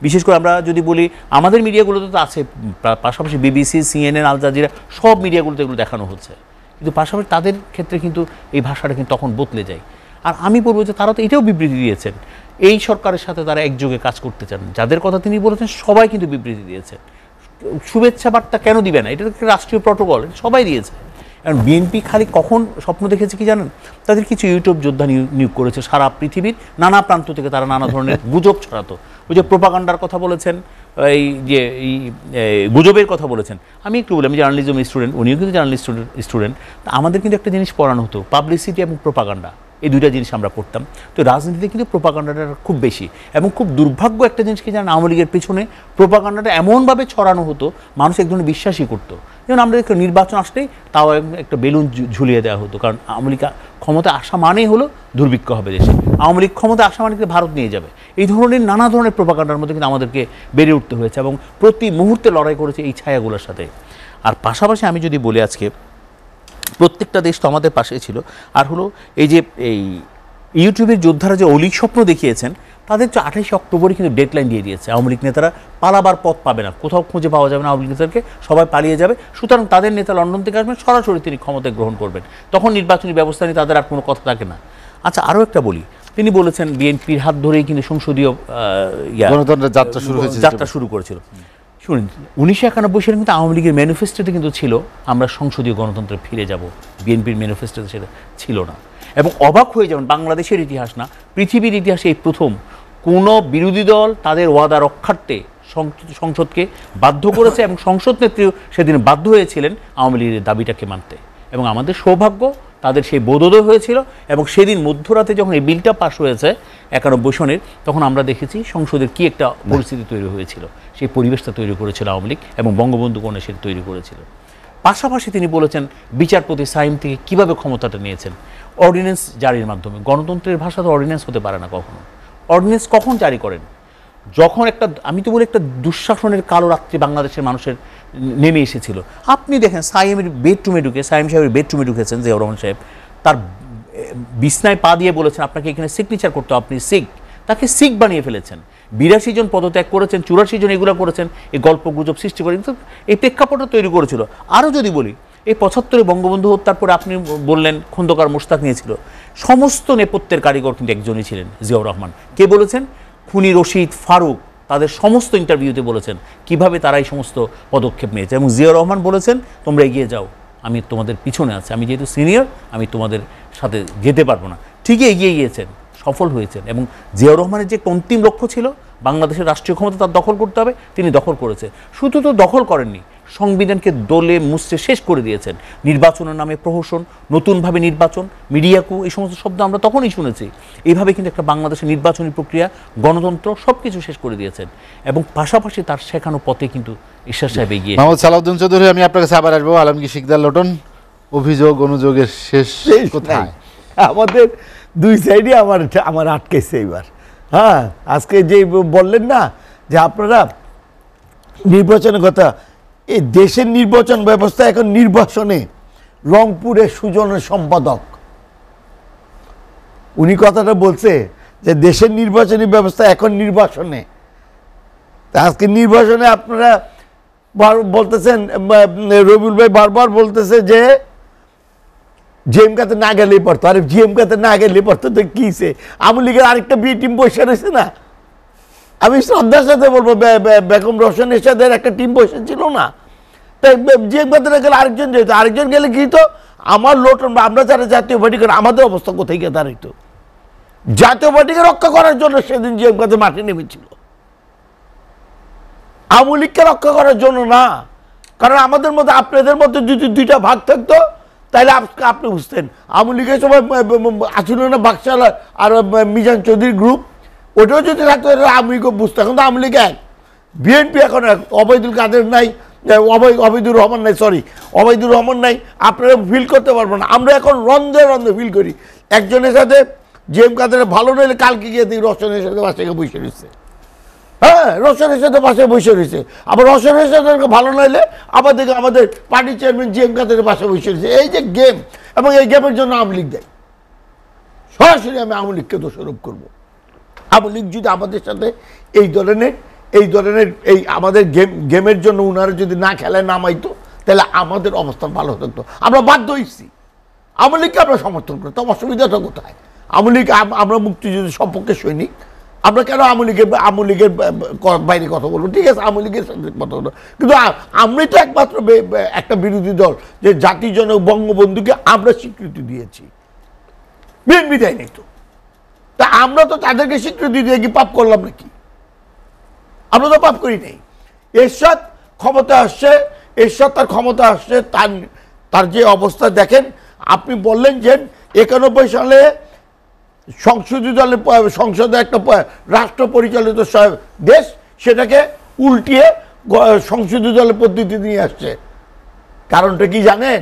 বিশেষ করে আমরা যদি বলি আমাদের মিডিয়াগুলোতে তো আছে পাশাপাশি বিবিসি সিএনএন আল জাজিরা সব মিডিয়াগুলোতে এগুলো দেখানো হচ্ছে কিন্তু পাশাপাশি তাদের ক্ষেত্রে কিন্তু এই ভাষাটা কিন্তু তখন বদলে যায় আর আমি বলবো যে তারা তো এটাও বিবৃতি দিয়েছেন এই সরকারের সাথে তারা একযোগে কাজ করতে চান যাদের কথা তিনি বলেছেন সবাই কিন্তু বিবৃতি দিয়েছেন শুভেচ্ছা বার্তা কেন দিবে না এটা তো রাষ্ট্রীয় প্রটোকল সবাই দিয়েছে কারণ বিএনপি খালি কখন স্বপ্ন দেখেছে কি জানেন তাদের কিছু ইউটিউব যোদ্ধা নিয়োগ করেছে সারা পৃথিবীর নানা প্রান্ত থেকে তারা নানা ধরনের গুজব ছড়াতো ওই যে প্রোপাগান্ডার কথা বলেছেন এই যে গুজবের কথা বলেছেন আমি একটু বলি আমি জার্নালিজম স্টুডেন্ট উনিও কিন্তু জার্নালিস্ট স্টুডেন্ট আমাদের কিন্তু একটা জিনিস পড়ানো হতো পাবলিসিটি এবং প্রোপাগান্ডা এই দুইটা জিনিস আমরা করতাম তো রাজনীতিতে কিন্তু প্রোপাকাণ্ডাটা খুব বেশি এবং খুব দুর্ভাগ্য একটা জিনিসকে জানেন আওয়ামী লীগের পেছনে প্রোপাকাণ্ডাটা এমনভাবে ছড়ানো হতো মানুষ এক ধরনের বিশ্বাসই করতো যেমন আমরা দেখি নির্বাচন আসলেই তাও একটা বেলুন ঝুলিয়ে দেওয়া হতো কারণ আওয়ামী লীগ ক্ষমতা আসা মানেই হলো দুর্ভিক্ষ হবে দেশে আওয়ামী লীগ ক্ষমতা আসা মানে ভারত নিয়ে যাবে এই ধরনের নানা ধরনের প্রোপাকাণ্ডার মধ্যে কিন্তু আমাদেরকে বেড়ে উঠতে হয়েছে এবং প্রতি মুহূর্তে লড়াই করেছে এই ছায়াগুলোর সাথে আর পাশাপাশি আমি যদি বলি আজকে প্রত্যেকটা দেশ তো আমাদের পাশে ছিল আর হলো এই যে এই ইউটিউবের যোদ্ধারা যে অলিক স্বপ্ন দেখিয়েছেন তাদের তো আঠাশে অক্টোবরে কিন্তু ডেডলাইন দিয়ে দিয়েছে আওয়ামী লীগ নেতারা পালাবার পথ পাবে না কোথাও খুঁজে পাওয়া যাবে না আওয়ামী লীগ নেতাকে সবাই পালিয়ে যাবে সুতরাং তাদের নেতা লন্ডন থেকে আসবেন সরাসরি তিনি ক্ষমতায় গ্রহণ করবেন তখন নির্বাচনী ব্যবস্থা নিয়ে তাদের আর কোনো কথা থাকে না আচ্ছা আরও একটা বলি তিনি বলেছেন বিএনপির হাত ধরেই কিন্তু সংসদীয় যাত্রা শুরু হয়েছে যাত্রা শুরু করেছিল শুনুন উনিশশো একানব্বই সালে কিন্তু আওয়ামী লীগের ম্যানিফেস্টোতে কিন্তু ছিল আমরা সংসদীয় গণতন্ত্রে ফিরে যাব বিএনপির ম্যানিফেস্টোতে সেটা ছিল না এবং অবাক হয়ে যাবেন বাংলাদেশের ইতিহাস না পৃথিবীর ইতিহাসে এই প্রথম কোনো বিরোধী দল তাদের ওয়াদা রক্ষার্থে সংসদকে বাধ্য করেছে এবং সংসদ নেত্রী সেদিন বাধ্য হয়েছিলেন আওয়ামী লীগের দাবিটাকে মানতে এবং আমাদের সৌভাগ্য তাদের সেই বোধোদয় হয়েছিল এবং সেদিন মধ্যরাতে যখন এই বিলটা পাশ হয়েছে একানব্বই সনের তখন আমরা দেখেছি সংসদের কি একটা পরিস্থিতি তৈরি হয়েছিল সেই পরিবেশটা তৈরি করেছিল আওয়ামী লীগ এবং বঙ্গবন্ধু কন্যা সেটা তৈরি করেছিল পাশাপাশি তিনি বলেছেন বিচারপতি সাইম থেকে কিভাবে ক্ষমতাটা নিয়েছেন অর্ডিন্যান্স জারির মাধ্যমে গণতন্ত্রের ভাষা তো অর্ডিন্যান্স হতে পারে না কখনো অর্ডিন্যান্স কখন জারি করেন যখন একটা আমি তো বলি একটা দুঃশাসনের কালো রাত্রি বাংলাদেশের মানুষের নেমে এসেছিল আপনি দেখেন সাইমের বেডরুমে ঢুকে সাইম সাহেবের বেডরুমে ঢুকেছেন জিয়াউর রহমান সাহেব তার বিছনায় পা দিয়ে বলেছেন আপনাকে এখানে সিগনেচার করতে আপনি সিক তাকে সিক বানিয়ে ফেলেছেন বিরাশি জন পদত্যাগ করেছেন চুরাশি জন এগুলো করেছেন এই গল্প গুজব সৃষ্টি করে কিন্তু এই প্রেক্ষাপটটা তৈরি করেছিল আরও যদি বলি এই পঁচাত্তরে বঙ্গবন্ধু হত্যার পরে আপনি বললেন খন্দকার মোস্তাক নিয়েছিল সমস্ত নেপথ্যের কারিগর কিন্তু একজনই ছিলেন জিয়াউর রহমান কে বলেছেন খুনি রশিদ ফারুক তাদের সমস্ত ইন্টারভিউতে বলেছেন কিভাবে তারা এই সমস্ত পদক্ষেপ নিয়েছে এবং জিয়া রহমান বলেছেন তোমরা এগিয়ে যাও আমি তোমাদের পিছনে আছি আমি যেহেতু সিনিয়র আমি তোমাদের সাথে যেতে পারবো না ঠিকই এগিয়ে গিয়েছেন সফল হয়েছেন এবং জিয়াউর রহমানের যে অন্তিম লক্ষ্য ছিল বাংলাদেশের রাষ্ট্রীয় ক্ষমতা তার দখল করতে হবে তিনি দখল করেছে শুধু তো দখল করেননি সংবিধানকে দলে মুছতে শেষ করে দিয়েছেন নির্বাচনের নামে প্রহসন নতুনভাবে নির্বাচন মিডিয়াকু এই সমস্ত শব্দ আমরা তখনই শুনেছি এইভাবে কিন্তু একটা বাংলাদেশের নির্বাচনী প্রক্রিয়া গণতন্ত্র সব কিছু শেষ করে দিয়েছেন এবং পাশাপাশি তার শেখানো পথে কিন্তু ঈশ্বর সাহেব এগিয়ে মোহাম্মদ সালাউদ্দিন চৌধুরী আমি আপনার কাছে আবার আসবো আলমগীর শিকদার লটন অভিযোগ অনুযোগের শেষ কোথায় আমাদের দুই সাইডে আমার আমার আটকেছে এবার হ্যাঁ আজকে যে বললেন না যে আপনারা নির্বাচনের কথা এই দেশের নির্বাচন ব্যবস্থা এখন নির্বাচনে রংপুরের সুজনের সম্পাদক উনি কথাটা বলছে যে দেশের নির্বাচনী ব্যবস্থা এখন নির্বাচনে আজকে নির্বাচনে আপনারা বলতেছেন রবিউল ভাই বারবার বলতেছে যে জিএম কাতে না গেলেই পড়তো আরে জিএম কাতে না গেলেই পড়তো তো কীছে আমুলিগের আরেকটা বি টিম বসে রয়েছে না আমি শ্রদ্ধার সাথে বলবো বেগম রোশন এরশাদের একটা টিম বসেছিল না তাই যে বাদরা গেলে আরেকজন যেত আরেকজন গেলে কি তো আমার লোট আমরা যারা জাতীয় পার্টি করি আমাদের অবস্থা কোথায় গিয়ে দাঁড়িত জাতীয় পার্টিকে রক্ষা করার জন্য সেদিন যে একবার মাঠে নেমেছিল আওয়ামী লীগকে রক্ষা করার জন্য না কারণ আমাদের মধ্যে আপনাদের মধ্যে যদি দুইটা ভাগ থাকতো তাহলে আপনি বুঝতেন আওয়ামী লীগের সময় আসিল না বাক্সাল আর মিজান চৌধুরী গ্রুপ ওটাও যদি থাকতো এটা আওয়ামী লীগ বুঝতো এখন তো আওয়ামী লীগ এক বিএনপি এখন এক অবৈদুল কাদের নাই অবৈ অবৈদুর রহমান নাই সরি অবৈদুর রহমান নাই আপনারা ফিল করতে পারবেন না আমরা এখন রন্ধে রন্ধে ফিল করি একজনের সাথে জেম কাদের ভালো নইলে কালকে গিয়ে দেখি রসনের সাথে বাসাকে বসে রয়েছে হ্যাঁ রসনের সাথে বাসায় বসে রয়েছে আবার রসনের সাথে ভালো নইলে আবার দেখে আমাদের পার্টি চেয়ারম্যান জেম কাদের বাসায় বসে রয়েছে এই যে গেম এবং এই গেমের জন্য আওয়ামী লীগ দেয় সরাসরি আমি আওয়ামী লীগকে দোষারোপ করবো আওয়ামী লীগ যদি আমাদের সাথে এই ধরনের এই ধরনের এই আমাদের গেম গেমের জন্য ওনারা যদি না খেলায় নামাইতো তাহলে আমাদের অবস্থা ভালো থাকতো আমরা বাধ্য হয়েছি আওয়ামী লীগকে আমরা সমর্থন করি তো অসুবিধাটা কোথায় আওয়ামী লীগ আমরা মুক্তিযুদ্ধ সম্পর্কে সৈনিক আমরা কেন আওয়ামী লীগের আওয়ামী লীগের বাইরে কথা বলবো ঠিক আছে আওয়ামী লীগের সাথে কথা বলবো কিন্তু আমরাই তো একমাত্র একটা বিরোধী দল যে জাতির জন্য বঙ্গবন্ধুকে আমরা স্বীকৃতি দিয়েছি বিএনপি দেয়নি তো তা আমরা তো তাদেরকে স্বীকৃতি দিয়ে কি পাপ করলাম নাকি আমরা তো পাপ করি নাই এরশাদ ক্ষমতা আসছে এরশাদ তার ক্ষমতা আসছে তার তার যে অবস্থা দেখেন আপনি বললেন যে একানব্বই সালে সংসদীয় দলের সংসদে একটা রাষ্ট্র পরিচালিত দেশ সেটাকে উল্টিয়ে সংসদীয় দলের পদ্ধতি নিয়ে আসছে কারণটা কি জানেন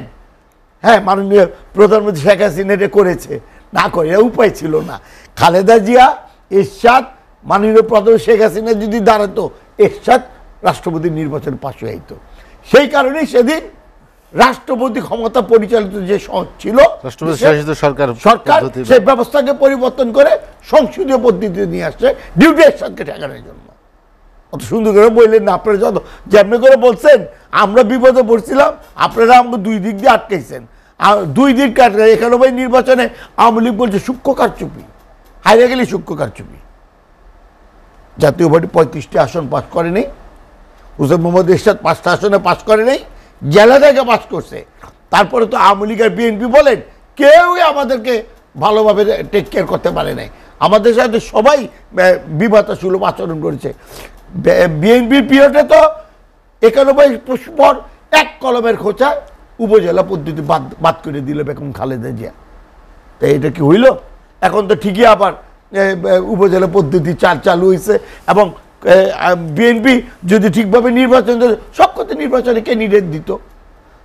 হ্যাঁ মাননীয় প্রধানমন্ত্রী শেখ হাসিনা এটা করেছে না করে উপায় ছিল না খালেদা জিয়া এরশাদ মাননীয় প্রধান শেখ হাসিনা যদি দাঁড়াতো এরশাদ রাষ্ট্রপতি নির্বাচন পাশ হয়ে যেত সেই কারণেই সেদিন রাষ্ট্রপতি ক্ষমতা পরিচালিত যে ছিল সরকার সরকার সেই ব্যবস্থাকে পরিবর্তন করে সংসদীয় পদ্ধতিতে নিয়ে আসছে ডিউটি এরশাদকে ঠেকানোর জন্য অত সুন্দর করে বললেন না আপনারা যত যেমনি করে বলছেন আমরা বিপদে পড়ছিলাম আপনারা আমাকে দুই দিক দিয়ে আটকেছেন আর দুই দিক কাটকা এখানে ভাই নির্বাচনে আওয়ামী লীগ বলছে সূক্ষ্ম কারচুপি হাইরে গেলে সূক্ষ্ম কারচুপি জাতীয় পার্টি পঁয়ত্রিশটি আসন পাস করেনি হুসেন মোহাম্মদ ইরশাদ পাঁচটা আসনে পাস করে নেই জেলা থেকে পাস করছে তারপরে তো আওয়ামী লীগ আর বিএনপি বলেন কেউই আমাদেরকে ভালোভাবে টেক কেয়ার করতে পারে নাই আমাদের সাথে সবাই বিভাতা সুলভ আচরণ করেছে বিএনপির পিরিয়ডে তো একানব্বই পর এক কলমের খোঁচা উপজেলা পদ্ধতি বাদ বাদ করে দিল বেগম খালেদা জিয়া তাই এটা কি হইল এখন তো ঠিকই আবার উপজেলা পদ্ধতি চার চালু হয়েছে এবং বিএনপি যদি ঠিকভাবে নির্বাচন সব কথা নির্বাচনে কে নির্দেশ দিত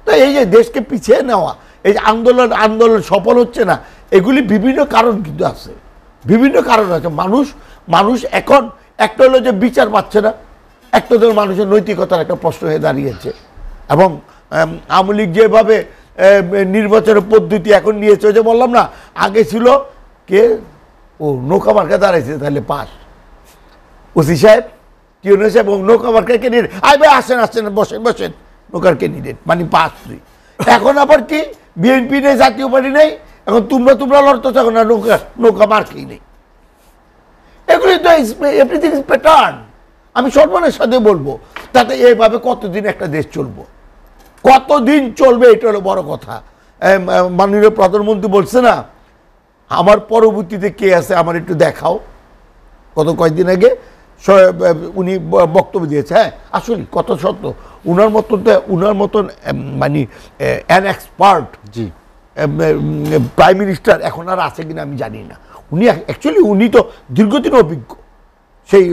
তো এই যে দেশকে পিছিয়ে নেওয়া এই যে আন্দোলন আন্দোলন সফল হচ্ছে না এগুলি বিভিন্ন কারণ কিন্তু আছে বিভিন্ন কারণ আছে মানুষ মানুষ এখন একটা হলো যে বিচার পাচ্ছে না একটা ধর মানুষের নৈতিকতার একটা প্রশ্ন হয়ে দাঁড়িয়েছে এবং আওয়ামী লীগ যেভাবে নির্বাচনের পদ্ধতি এখন নিয়েছে যে বললাম না আগে ছিল কে ও নৌকা মার্কা দাঁড়াইছে তাহলে পাস ওসি সাহেব টিউনো সাহেব ও নৌকা মার্কা নিলেন আই ভাই আসেন আসেন বসেন বসেন নৌকার নিলেন মানে পাস তুই এখন আবার কি বিএনপি নেই জাতীয় পার্টি নেই এখন তোমরা তোমরা লড়তে থাকো না নৌকা নৌকা মার্কেই নেই এগুলি তো এভরিথিং ইজ প্যাটার্ন আমি সম্মানের সাথে বলবো তাতে এইভাবে কতদিন একটা দেশ চলবো কতদিন চলবে এটা হলো বড় কথা মাননীয় প্রধানমন্ত্রী বলছে না আমার পরবর্তীতে কে আছে আমার একটু দেখাও গত কয়েকদিন আগে উনি বক্তব্য দিয়েছে হ্যাঁ আসলে কত সত্য উনার মতন তো উনার মতন মানে অ্যান এক্সপার্ট জি প্রাইম মিনিস্টার এখন আর আছে কিনা আমি জানি না উনি অ্যাকচুয়ালি উনি তো দীর্ঘদিন অভিজ্ঞ সেই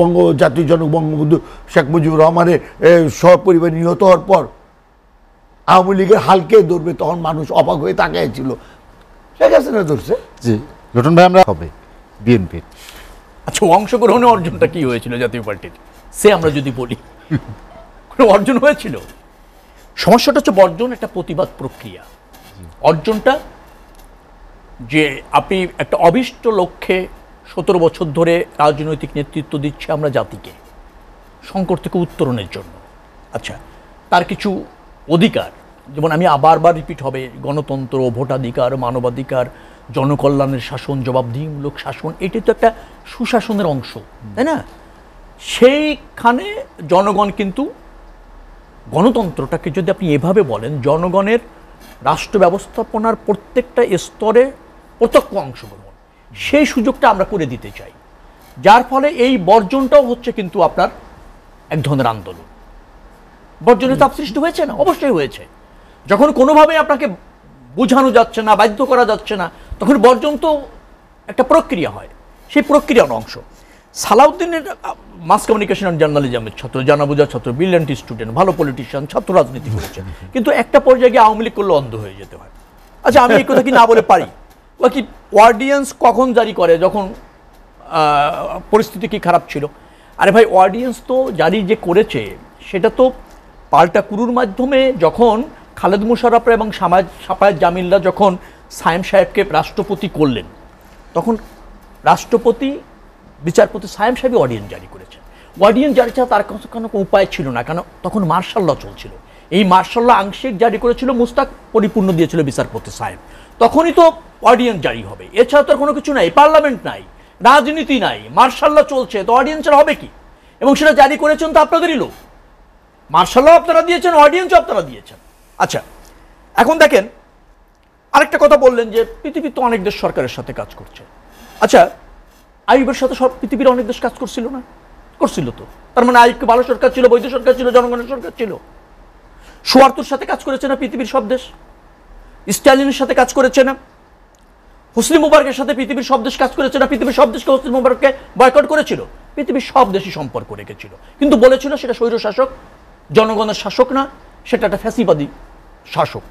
বঙ্গ জাতির জনক বঙ্গবন্ধু শেখ মুজিবুর রহমানের সপরিবার নিহত হওয়ার পর আওয়ামী লীগের হালকে দৌড়বে তখন মানুষ অবাক হয়ে তাকাইছিল শেখ হাসিনা ধরছে জি রতন ভাই আমরা হবে বিএনপির আচ্ছা অংশগ্রহণে অর্জনটা কি হয়েছিল জাতীয় পার্টির সে আমরা যদি বলি কোনো অর্জন হয়েছিল সমস্যাটা হচ্ছে বর্জন একটা প্রতিবাদ প্রক্রিয়া অর্জনটা যে আপনি একটা অবিষ্ট লক্ষ্যে সতেরো বছর ধরে রাজনৈতিক নেতৃত্ব দিচ্ছে আমরা জাতিকে সংকট থেকে উত্তরণের জন্য আচ্ছা তার কিছু অধিকার যেমন আমি আবারবার রিপিট হবে গণতন্ত্র ভোটাধিকার মানবাধিকার জনকল্যাণের শাসন জবাবদিহিমূলক শাসন এটি তো একটা সুশাসনের অংশ তাই না সেইখানে জনগণ কিন্তু গণতন্ত্রটাকে যদি আপনি এভাবে বলেন জনগণের রাষ্ট্র ব্যবস্থাপনার প্রত্যেকটা স্তরে প্রত্যক্ষ অংশগ্রহণ সেই সুযোগটা আমরা করে দিতে চাই যার ফলে এই বর্জনটাও হচ্ছে কিন্তু আপনার এক ধরনের আন্দোলন বর্জনের তাপ সৃষ্টি হয়েছে না অবশ্যই হয়েছে যখন কোনোভাবে আপনাকে বোঝানো যাচ্ছে না বাধ্য করা যাচ্ছে না তখন বর্জন তো একটা প্রক্রিয়া হয় সেই প্রক্রিয়ার অংশ সালাউদ্দিনের মাস কমিউনিকেশন অ্যান্ড জার্নালিজমের ছাত্র জানাবুজার ছাত্র ব্রিলিয়ান্ট স্টুডেন্ট ভালো পলিটিশিয়ান ছাত্র রাজনীতি করেছে কিন্তু একটা পর্যায়ে গিয়ে আওয়ামী লীগ করলে অন্ধ হয়ে যেতে হয় আচ্ছা আমি এই কথা কি না বলে পারি বা কি অডিয়েন্স কখন জারি করে যখন পরিস্থিতি কি খারাপ ছিল আরে ভাই অডিয়েন্স তো জারি যে করেছে সেটা তো পাল্টা কুরুর মাধ্যমে যখন খালেদ মুশারফরা এবং সামাজ সাফায়াত জামিল্লা যখন সায়েম সাহেবকে রাষ্ট্রপতি করলেন তখন রাষ্ট্রপতি বিচারপতি সায়েম সাহেবই অডিয়েন্স জারি করেছেন অডিয়েন্স জারি ছাড়া তার কোনো উপায় ছিল না কেন তখন মার্শাল্লা চলছিল এই মার্শাল্লা আংশিক জারি করেছিল মুস্তাক পরিপূর্ণ দিয়েছিল বিচারপতি সাহেব তখনই তো অডিয়েন্স জারি হবে এছাড়া তো কোনো কিছু নাই পার্লামেন্ট নাই রাজনীতি নাই মার্শাল্লা চলছে তো অডিয়েন্সের হবে কি এবং সেটা জারি করেছেন তো আপনাদেরই লোক মার্শাল্লাও আপনারা দিয়েছেন অডিয়েন্সও আপনারা দিয়েছেন আচ্ছা এখন দেখেন আরেকটা কথা বললেন যে পৃথিবীর তো অনেক দেশ সরকারের সাথে কাজ করছে আচ্ছা আইবের সাথে সব পৃথিবীর অনেক দেশ কাজ করছিল না করছিল তো তার মানে আইক ভালো সরকার ছিল বৈধ সরকার ছিল জনগণের সরকার ছিল সোয়ার্তুর সাথে কাজ করেছে না পৃথিবীর সব দেশ স্ট্যালিনের সাথে কাজ করেছে না হুসলি মুবারকের সাথে পৃথিবীর সব দেশ কাজ করেছে না পৃথিবীর সব দেশকে হুসলি মুবারককে বয়কট করেছিল পৃথিবীর সব দেশই সম্পর্ক রেখেছিল কিন্তু বলেছিল সেটা স্বৈরশাসক শাসক জনগণের শাসক না সেটা একটা ফ্যাসিবাদী শাসক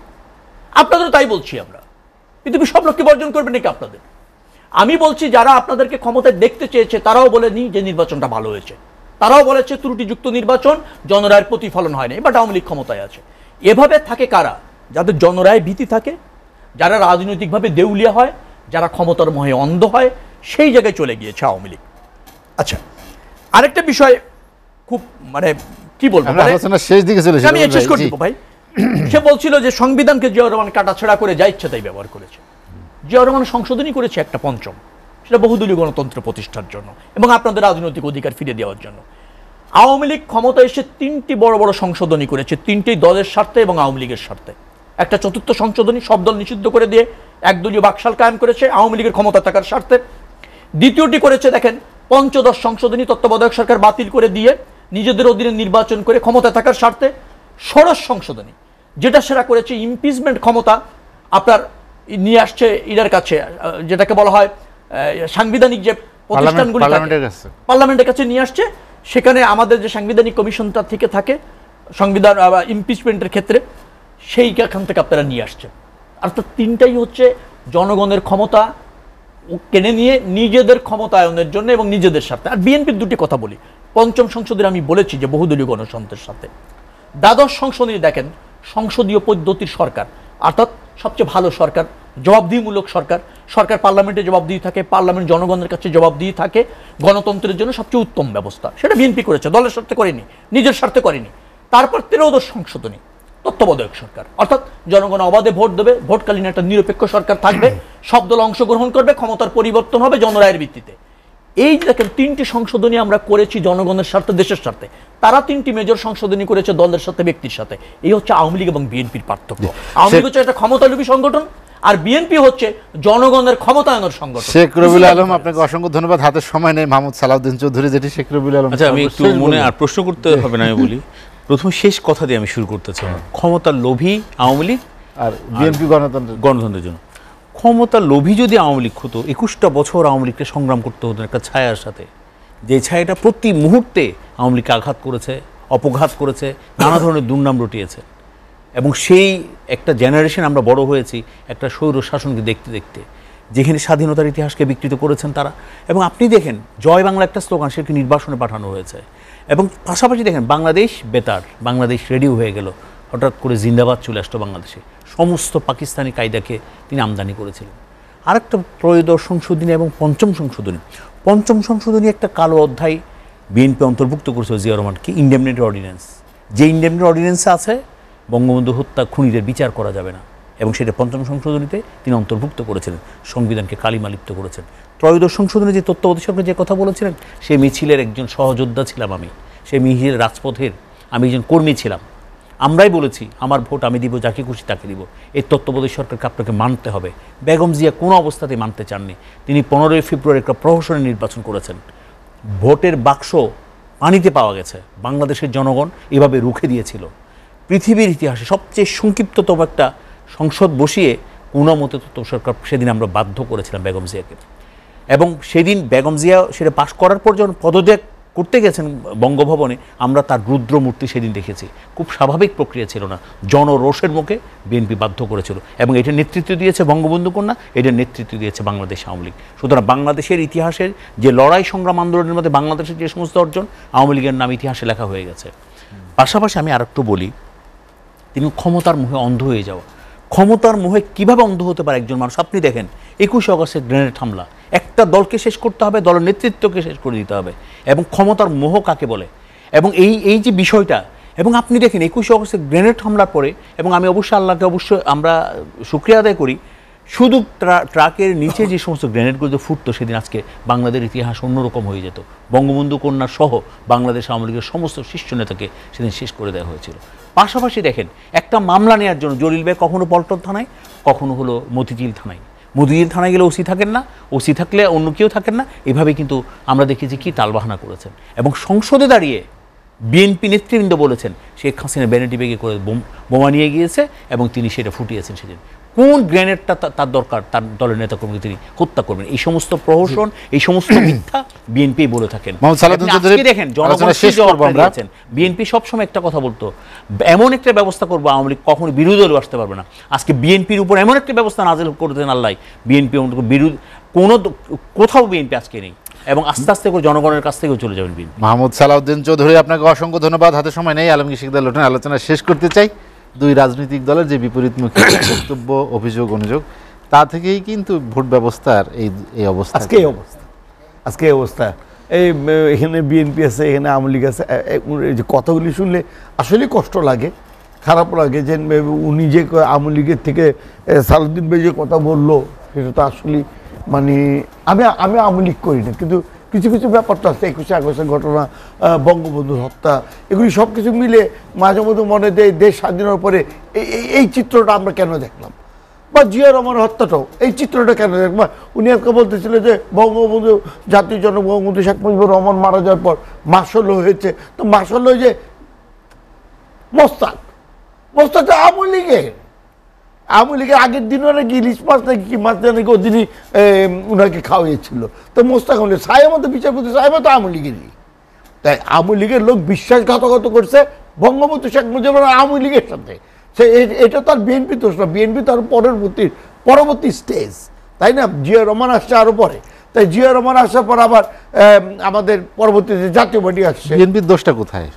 আপনাদেরও তাই বলছি আমরা পৃথিবী সব লোককে বর্জন করবে নাকি আপনাদের আমি বলছি যারা আপনাদেরকে ক্ষমতায় দেখতে চেয়েছে তারাও বলেনি যে নির্বাচনটা ভালো হয়েছে তারাও বলেছে ত্রুটিযুক্ত নির্বাচন জনরায়ের প্রতিফলন হয়নি বা আওয়ামী লীগ ক্ষমতায় আছে এভাবে থাকে কারা যাদের জনরায় ভীতি থাকে যারা রাজনৈতিকভাবে দেউলিয়া হয় যারা ক্ষমতার মহে অন্ধ হয় সেই জায়গায় চলে গিয়েছে আওয়ামী লীগ আচ্ছা আরেকটা বিষয় খুব মানে কি বলবো মানে শেষ দিকে আমি শেষ করে ভাই সে বলছিল যে সংবিধানকে জিয়াউর রহমান কাটাছেড়া করে যা ইচ্ছে তাই ব্যবহার করেছে জিয়াউর রহমান সংশোধনী করেছে একটা পঞ্চম সেটা বহুদলীয় গণতন্ত্র প্রতিষ্ঠার জন্য এবং আপনাদের রাজনৈতিক অধিকার ফিরে দেওয়ার জন্য আওয়ামী লীগ ক্ষমতা এসে তিনটি বড় বড় সংশোধনী করেছে তিনটি দলের স্বার্থে এবং আওয়ামী লীগের স্বার্থে একটা চতুর্থ সংশোধনী সব দল নিষিদ্ধ করে দিয়ে একদলীয় বাকশাল কায়েম করেছে আওয়ামী লীগের ক্ষমতা থাকার স্বার্থে দ্বিতীয়টি করেছে দেখেন পঞ্চদশ সংশোধনী তত্ত্বাবধায়ক সরকার বাতিল করে দিয়ে নিজেদের অধীনে নির্বাচন করে ক্ষমতা থাকার স্বার্থে সরস সংশোধনী যেটা সেরা করেছে ইমপিচমেন্ট ক্ষমতা আপনার নিয়ে আসছে ইডার কাছে যেটাকে বলা হয় সাংবিধানিক যে প্রতিষ্ঠানগুলি পার্লামেন্টের কাছে নিয়ে আসছে সেখানে আমাদের যে সাংবিধানিক কমিশনটা থেকে থাকে সংবিধান ইম্পিচমেন্টের ক্ষেত্রে সেই এখান থেকে আপনারা নিয়ে আসছে অর্থাৎ তিনটাই হচ্ছে জনগণের ক্ষমতা কেনে নিয়ে নিজেদের ক্ষমতায়নের জন্য এবং নিজেদের স্বার্থে আর বিএনপির দুটি কথা বলি পঞ্চম সংসদের আমি বলেছি যে বহুদলীয় গণতন্ত্রের সাথে দ্বাদশ সংশোধনী দেখেন সংসদীয় পদ্ধতির সরকার অর্থাৎ সবচেয়ে ভালো সরকার জবাবদিহিমূলক সরকার সরকার পার্লামেন্টে জবাবদিহি থাকে পার্লামেন্ট জনগণের কাছে জবাবদিহি থাকে গণতন্ত্রের জন্য সবচেয়ে উত্তম ব্যবস্থা সেটা বিএনপি করেছে দলের স্বার্থে করেনি নিজের স্বার্থে করেনি তারপর তেরোদশ সংশোধনী তত্ত্বাবধায়ক সরকার অর্থাৎ জনগণ অবাধে ভোট দেবে ভোটকালীন একটা নিরপেক্ষ সরকার থাকবে সব দল অংশগ্রহণ করবে ক্ষমতার পরিবর্তন হবে জনরায়ের ভিত্তিতে এই দেখেন তিনটি সংশোধনী আমরা করেছি জনগণের স্বার্থে দেশের স্বার্থে তারা তিনটি মেজর সংশোধনী করেছে দলের সাথে ব্যক্তির সাথে এই হচ্ছে আওয়ামী লীগ এবং বিএনপির পার্থক্য আওয়ামী লীগ হচ্ছে একটা ক্ষমতালুপী সংগঠন আর বিএনপি হচ্ছে জনগণের ক্ষমতায়নের সংগঠন শেখ রবিউল আলম আপনাকে অসংখ্য ধন্যবাদ হাতের সময় নেই মাহমুদ সালাউদ্দিন চৌধুরী যেটি শেখ রবিউল আলম আচ্ছা আমি একটু মনে আর প্রশ্ন করতে হবে না আমি বলি প্রথম শেষ কথা দিয়ে আমি শুরু করতে চাই ক্ষমতার লোভী আওয়ামী লীগ আর বিএনপি গণতন্ত্র গণতন্ত্রের জন্য ক্ষমতা লোভী যদি আওয়ামী লীগ হতো একুশটা বছর আওয়ামী লীগকে সংগ্রাম করতে হতো একটা ছায়ার সাথে যে ছায়াটা প্রতি মুহূর্তে আওয়ামী লীগকে আঘাত করেছে অপঘাত করেছে নানা ধরনের দুর্নাম রটিয়েছে এবং সেই একটা জেনারেশন আমরা বড় হয়েছি একটা সৌর শাসনকে দেখতে দেখতে যেখানে স্বাধীনতার ইতিহাসকে বিকৃত করেছেন তারা এবং আপনি দেখেন জয় বাংলা একটা স্লোগান সেটি নির্বাসনে পাঠানো হয়েছে এবং পাশাপাশি দেখেন বাংলাদেশ বেতার বাংলাদেশ রেডিও হয়ে গেল হঠাৎ করে জিন্দাবাদ চলে আসতো বাংলাদেশে সমস্ত পাকিস্তানি কায়দাকে তিনি আমদানি করেছিলেন আরেকটা ত্রয়োদশ সংশোধনী এবং পঞ্চম সংশোধনী পঞ্চম সংশোধনী একটা কালো অধ্যায় বিএনপি অন্তর্ভুক্ত করেছিল জিয়া রহমানকে ইন্ডেমনেটি অর্ডিন্যান্স যে ইন্ডেমনেটি অর্ডিন্যান্স আছে বঙ্গবন্ধু হত্যা খুনিদের বিচার করা যাবে না এবং সেটা পঞ্চম সংশোধনীতে তিনি অন্তর্ভুক্ত করেছিলেন সংবিধানকে কালিমালিপ্ত করেছেন ত্রয়োদশ সংশোধনী যে তত্ত্বাবধি সরকার যে কথা বলেছিলেন সে মিছিলের একজন সহযোদ্ধা ছিলাম আমি সে মিছিলের রাজপথের আমি একজন কর্মী ছিলাম আমরাই বলেছি আমার ভোট আমি দিব যাকে খুশি তাকে দিব এই তত্ত্ববোধী সরকারকে আপনাকে মানতে হবে বেগম জিয়া কোনো অবস্থাতে মানতে চাননি তিনি পনেরোই ফেব্রুয়ারি একটা প্রহসনের নির্বাচন করেছেন ভোটের বাক্স পানিতে পাওয়া গেছে বাংলাদেশের জনগণ এভাবে রুখে দিয়েছিল পৃথিবীর ইতিহাসে সবচেয়ে সংক্ষিপ্ততম একটা সংসদ বসিয়ে কোনো মতে তত্ত্ব সরকার সেদিন আমরা বাধ্য করেছিলাম বেগম জিয়াকে এবং সেদিন বেগম জিয়া সেটা পাশ করার পর যখন পদত্যাগ করতে গেছেন বঙ্গভবনে আমরা তার রুদ্রমূর্তি সেদিন দেখেছি খুব স্বাভাবিক প্রক্রিয়া ছিল না জনরোষের মুখে বিএনপি বাধ্য করেছিল এবং এটা নেতৃত্ব দিয়েছে বঙ্গবন্ধু কন্যা এটার নেতৃত্ব দিয়েছে বাংলাদেশ আওয়ামী লীগ সুতরাং বাংলাদেশের ইতিহাসের যে লড়াই সংগ্রাম আন্দোলনের মধ্যে বাংলাদেশের যে সমস্ত অর্জন আওয়ামী লীগের নাম ইতিহাসে লেখা হয়ে গেছে পাশাপাশি আমি আর একটু বলি তিনি ক্ষমতার মুহে অন্ধ হয়ে যাওয়া ক্ষমতার মুহে কিভাবে অন্ধ হতে পারে একজন মানুষ আপনি দেখেন একুশে অগস্টের গ্রেনেড হামলা একটা দলকে শেষ করতে হবে দলের নেতৃত্বকে শেষ করে দিতে হবে এবং ক্ষমতার মোহ কাকে বলে এবং এই এই যে বিষয়টা এবং আপনি দেখেন একুশে অগস্টে গ্রেনেড হামলার পরে এবং আমি অবশ্যই আল্লাহকে অবশ্যই আমরা সুক্রিয়া আদায় করি শুধু ট্রাকের নিচে যে সমস্ত গ্রেনেডগুলো ফুটতো সেদিন আজকে বাংলাদেশের ইতিহাস অন্যরকম হয়ে যেত বঙ্গবন্ধু কন্যা সহ বাংলাদেশ আওয়ামী লীগের সমস্ত শীর্ষ নেতাকে সেদিন শেষ করে দেওয়া হয়েছিল পাশাপাশি দেখেন একটা মামলা নেওয়ার জন্য জলিল ভাই কখনো পল্টন থানায় কখনো হলো মতিঝিল থানায় মধুজির থানায় গেলে ওসি থাকেন না ওসি থাকলে অন্য কেউ থাকেন না এভাবে কিন্তু আমরা দেখেছি কি তালবাহানা করেছেন এবং সংসদে দাঁড়িয়ে বিএনপি নেতৃবৃন্দ বলেছেন শেখ হাসিনা ব্যানার্জি বেগে করে বোমা নিয়ে গিয়েছে এবং তিনি সেটা ফুটিয়েছেন সেদিন কোন গ্রেনেডটা তার দরকার তার দলের নেতাকর্মীকে তিনি হত্যা করবেন এই সমস্ত প্রহসন এই সমস্ত *coughs* মিথ্যা বিএনপি বলে থাকেন দেখেন জনগণ বিএনপি সবসময় একটা কথা বলতো এমন একটা ব্যবস্থা করবো আওয়ামী লীগ কখনো বিরোধী দল আসতে পারবে না আজকে বিএনপির উপর এমন একটা ব্যবস্থা নাজিল করতেন আল্লাহ বিএনপি বিরোধী কোনো কোথাও বিএনপি আজকে নেই এবং আস্তে আস্তে করে জনগণের কাছ থেকেও চলে যাবেন মাহমুদ সালাউদ্দিন চৌধুরী আপনাকে অসংখ্য ধন্যবাদ হাতে সময় নেই আলমগীর শিকদার লোটেন আলোচনা শেষ করতে চাই দুই রাজনৈতিক দলের যে বিপরীতমুখী *coughs* বক্তব্য অভিযোগ অনুযোগ তা থেকেই কিন্তু ভোট ব্যবস্থার এই এই অবস্থা আজকে এই অবস্থা আজকে এই অবস্থা এই এখানে বিএনপি আছে এখানে আওয়ামী লীগ আছে যে কথাগুলি শুনলে আসলে কষ্ট লাগে খারাপ লাগে যে উনি যে আওয়ামী লীগের থেকে সালুদ্দিন ভাই যে কথা বললো সেটা তো আসলে মানে আমি আমি আওয়ামী লীগ করি না কিন্তু কিছু কিছু ব্যাপার তো আছে একুশে আগস্টের ঘটনা বঙ্গবন্ধুর হত্যা এগুলি সব কিছু মিলে মাঝে মধ্যে মনে দেয় দেশ স্বাধীনের পরে এই চিত্রটা আমরা কেন দেখলাম বা জিয়া রহমান হত্যাটাও এই চিত্রটা কেন দেখবা উনি আজকে বলতেছিল যে বঙ্গবন্ধু জাতীয় জনক বঙ্গবন্ধু শেখ মুজিবুর রহমান মারা যাওয়ার পর মাসল হয়েছে তো মাসল হয়ে যে মোস্তাক মোস্তাক আওয়ামী লীগের আওয়ামী লীগের আগের দিনও নাকি ইলিশ মাছ নাকি কি মাছ নাকি ওদিনই ওনাকে খাওয়াইয়েছিল তো মোস্তাক আহমেদ সাহেব তো বিচারপতি সাহেব তো আওয়ামী লীগেরই তাই আওয়ামী লীগের লোক বিশ্বাসঘাতকত করছে বঙ্গবন্ধু শেখ মুজিব আওয়ামী লীগের সাথে সে এটা তার বিএনপি দোষ না বিএনপি তার পরবর্তী পরবর্তী স্টেজ তাই না জিয়া রহমান আসছে আরও পরে তাই জিয়া রহমান আসার পর আবার আমাদের পরবর্তীতে জাতীয় পার্টি আসছে বিএনপির দোষটা কোথায়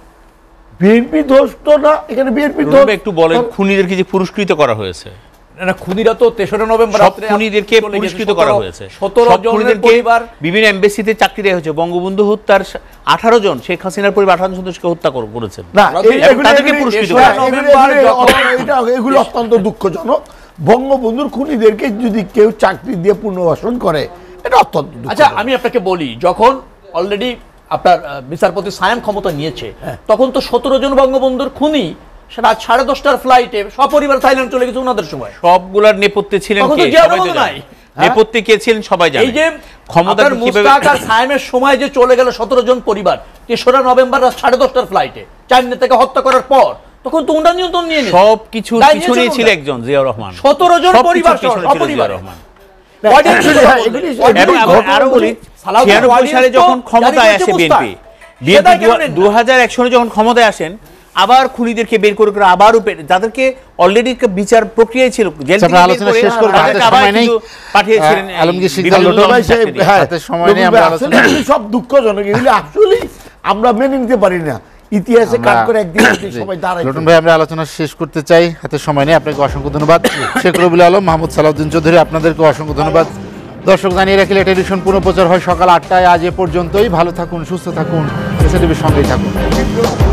বিএনপি দোষ তো না এখানে বিএনপি দোষ একটু বলেন খুনিদেরকে যে পুরস্কৃত করা হয়েছে না খুনিরা তো তেসরা নভেম্বর রাত্রে খুনিদেরকে পুরস্কৃত করা হয়েছে সতেরো জনের পরিবার বিভিন্ন এমবেসিতে চাকরি দেওয়া হয়েছে বঙ্গবন্ধু হত্যার আঠারো জন শেখ হাসিনার পরিবার আঠারো সদস্যকে হত্যা করেছেন তাদেরকে পুরস্কৃত এগুলো অত্যন্ত দুঃখজনক বঙ্গবন্ধুর খুনিদেরকে যদি কেউ চাকরি দিয়ে পুনর্বাসন করে এটা অত্যন্ত আচ্ছা আমি আপনাকে বলি যখন অলরেডি আপনার বিচারপতি সায়াম ক্ষমতা নিয়েছে হ্যাঁ। তখন তো সতেরো জন বঙ্গবন্ধুর খুনি সাড়ে দশটার ফ্লাইটে সপরিবার থাইল্যান্ড চলে গেছে ওনাদের সময় সবগুলার নেপথ্যে ছিলেন নাই হ্যাঁ? নেপথ্যে কে ছিলেন সবাই জানে এই যে ক্ষমতার আর সময় যে চলে গেল সতেরো জন পরিবার তেসরা নভেম্বর রাত সাড়ে দশটার ফ্লাইটে চার নেতাকে হত্যা করার পর তখন তো উন্ডা নিয়ন্ত্রণ নিয়ে সব কিছু ছিল একজন জিয়াউর রহমান সতেরো জন পরিবার রহমান আবার খুনিদেরকে বের করে করে আবারও যাদেরকে অলরেডি বিচার প্রক্রিয়ায় ছিল আলোচনা শেষ পাঠিয়েছিলেন সময় নেই সব দুঃখজনক আসলে আমরা মেনে নিতে পারি না ইতিহাসে কাজ করে একদিন *coughs* সবাই দাঁড়াই লটন ভাই আমরা আলোচনা শেষ করতে চাই হাতে সময় নেই আপনাকে অসংখ্য ধন্যবাদ *coughs* শেখ রবিল আলম মাহমুদ সালাউদ্দিন চৌধুরী আপনাদেরকে অসংখ্য ধন্যবাদ দর্শক জানিয়ে রাখি লেট এডিশন পুনঃপ্রচার হয় সকাল আটটায় আজ এ পর্যন্তই ভালো থাকুন সুস্থ থাকুন এসএটিভির সঙ্গেই থাকুন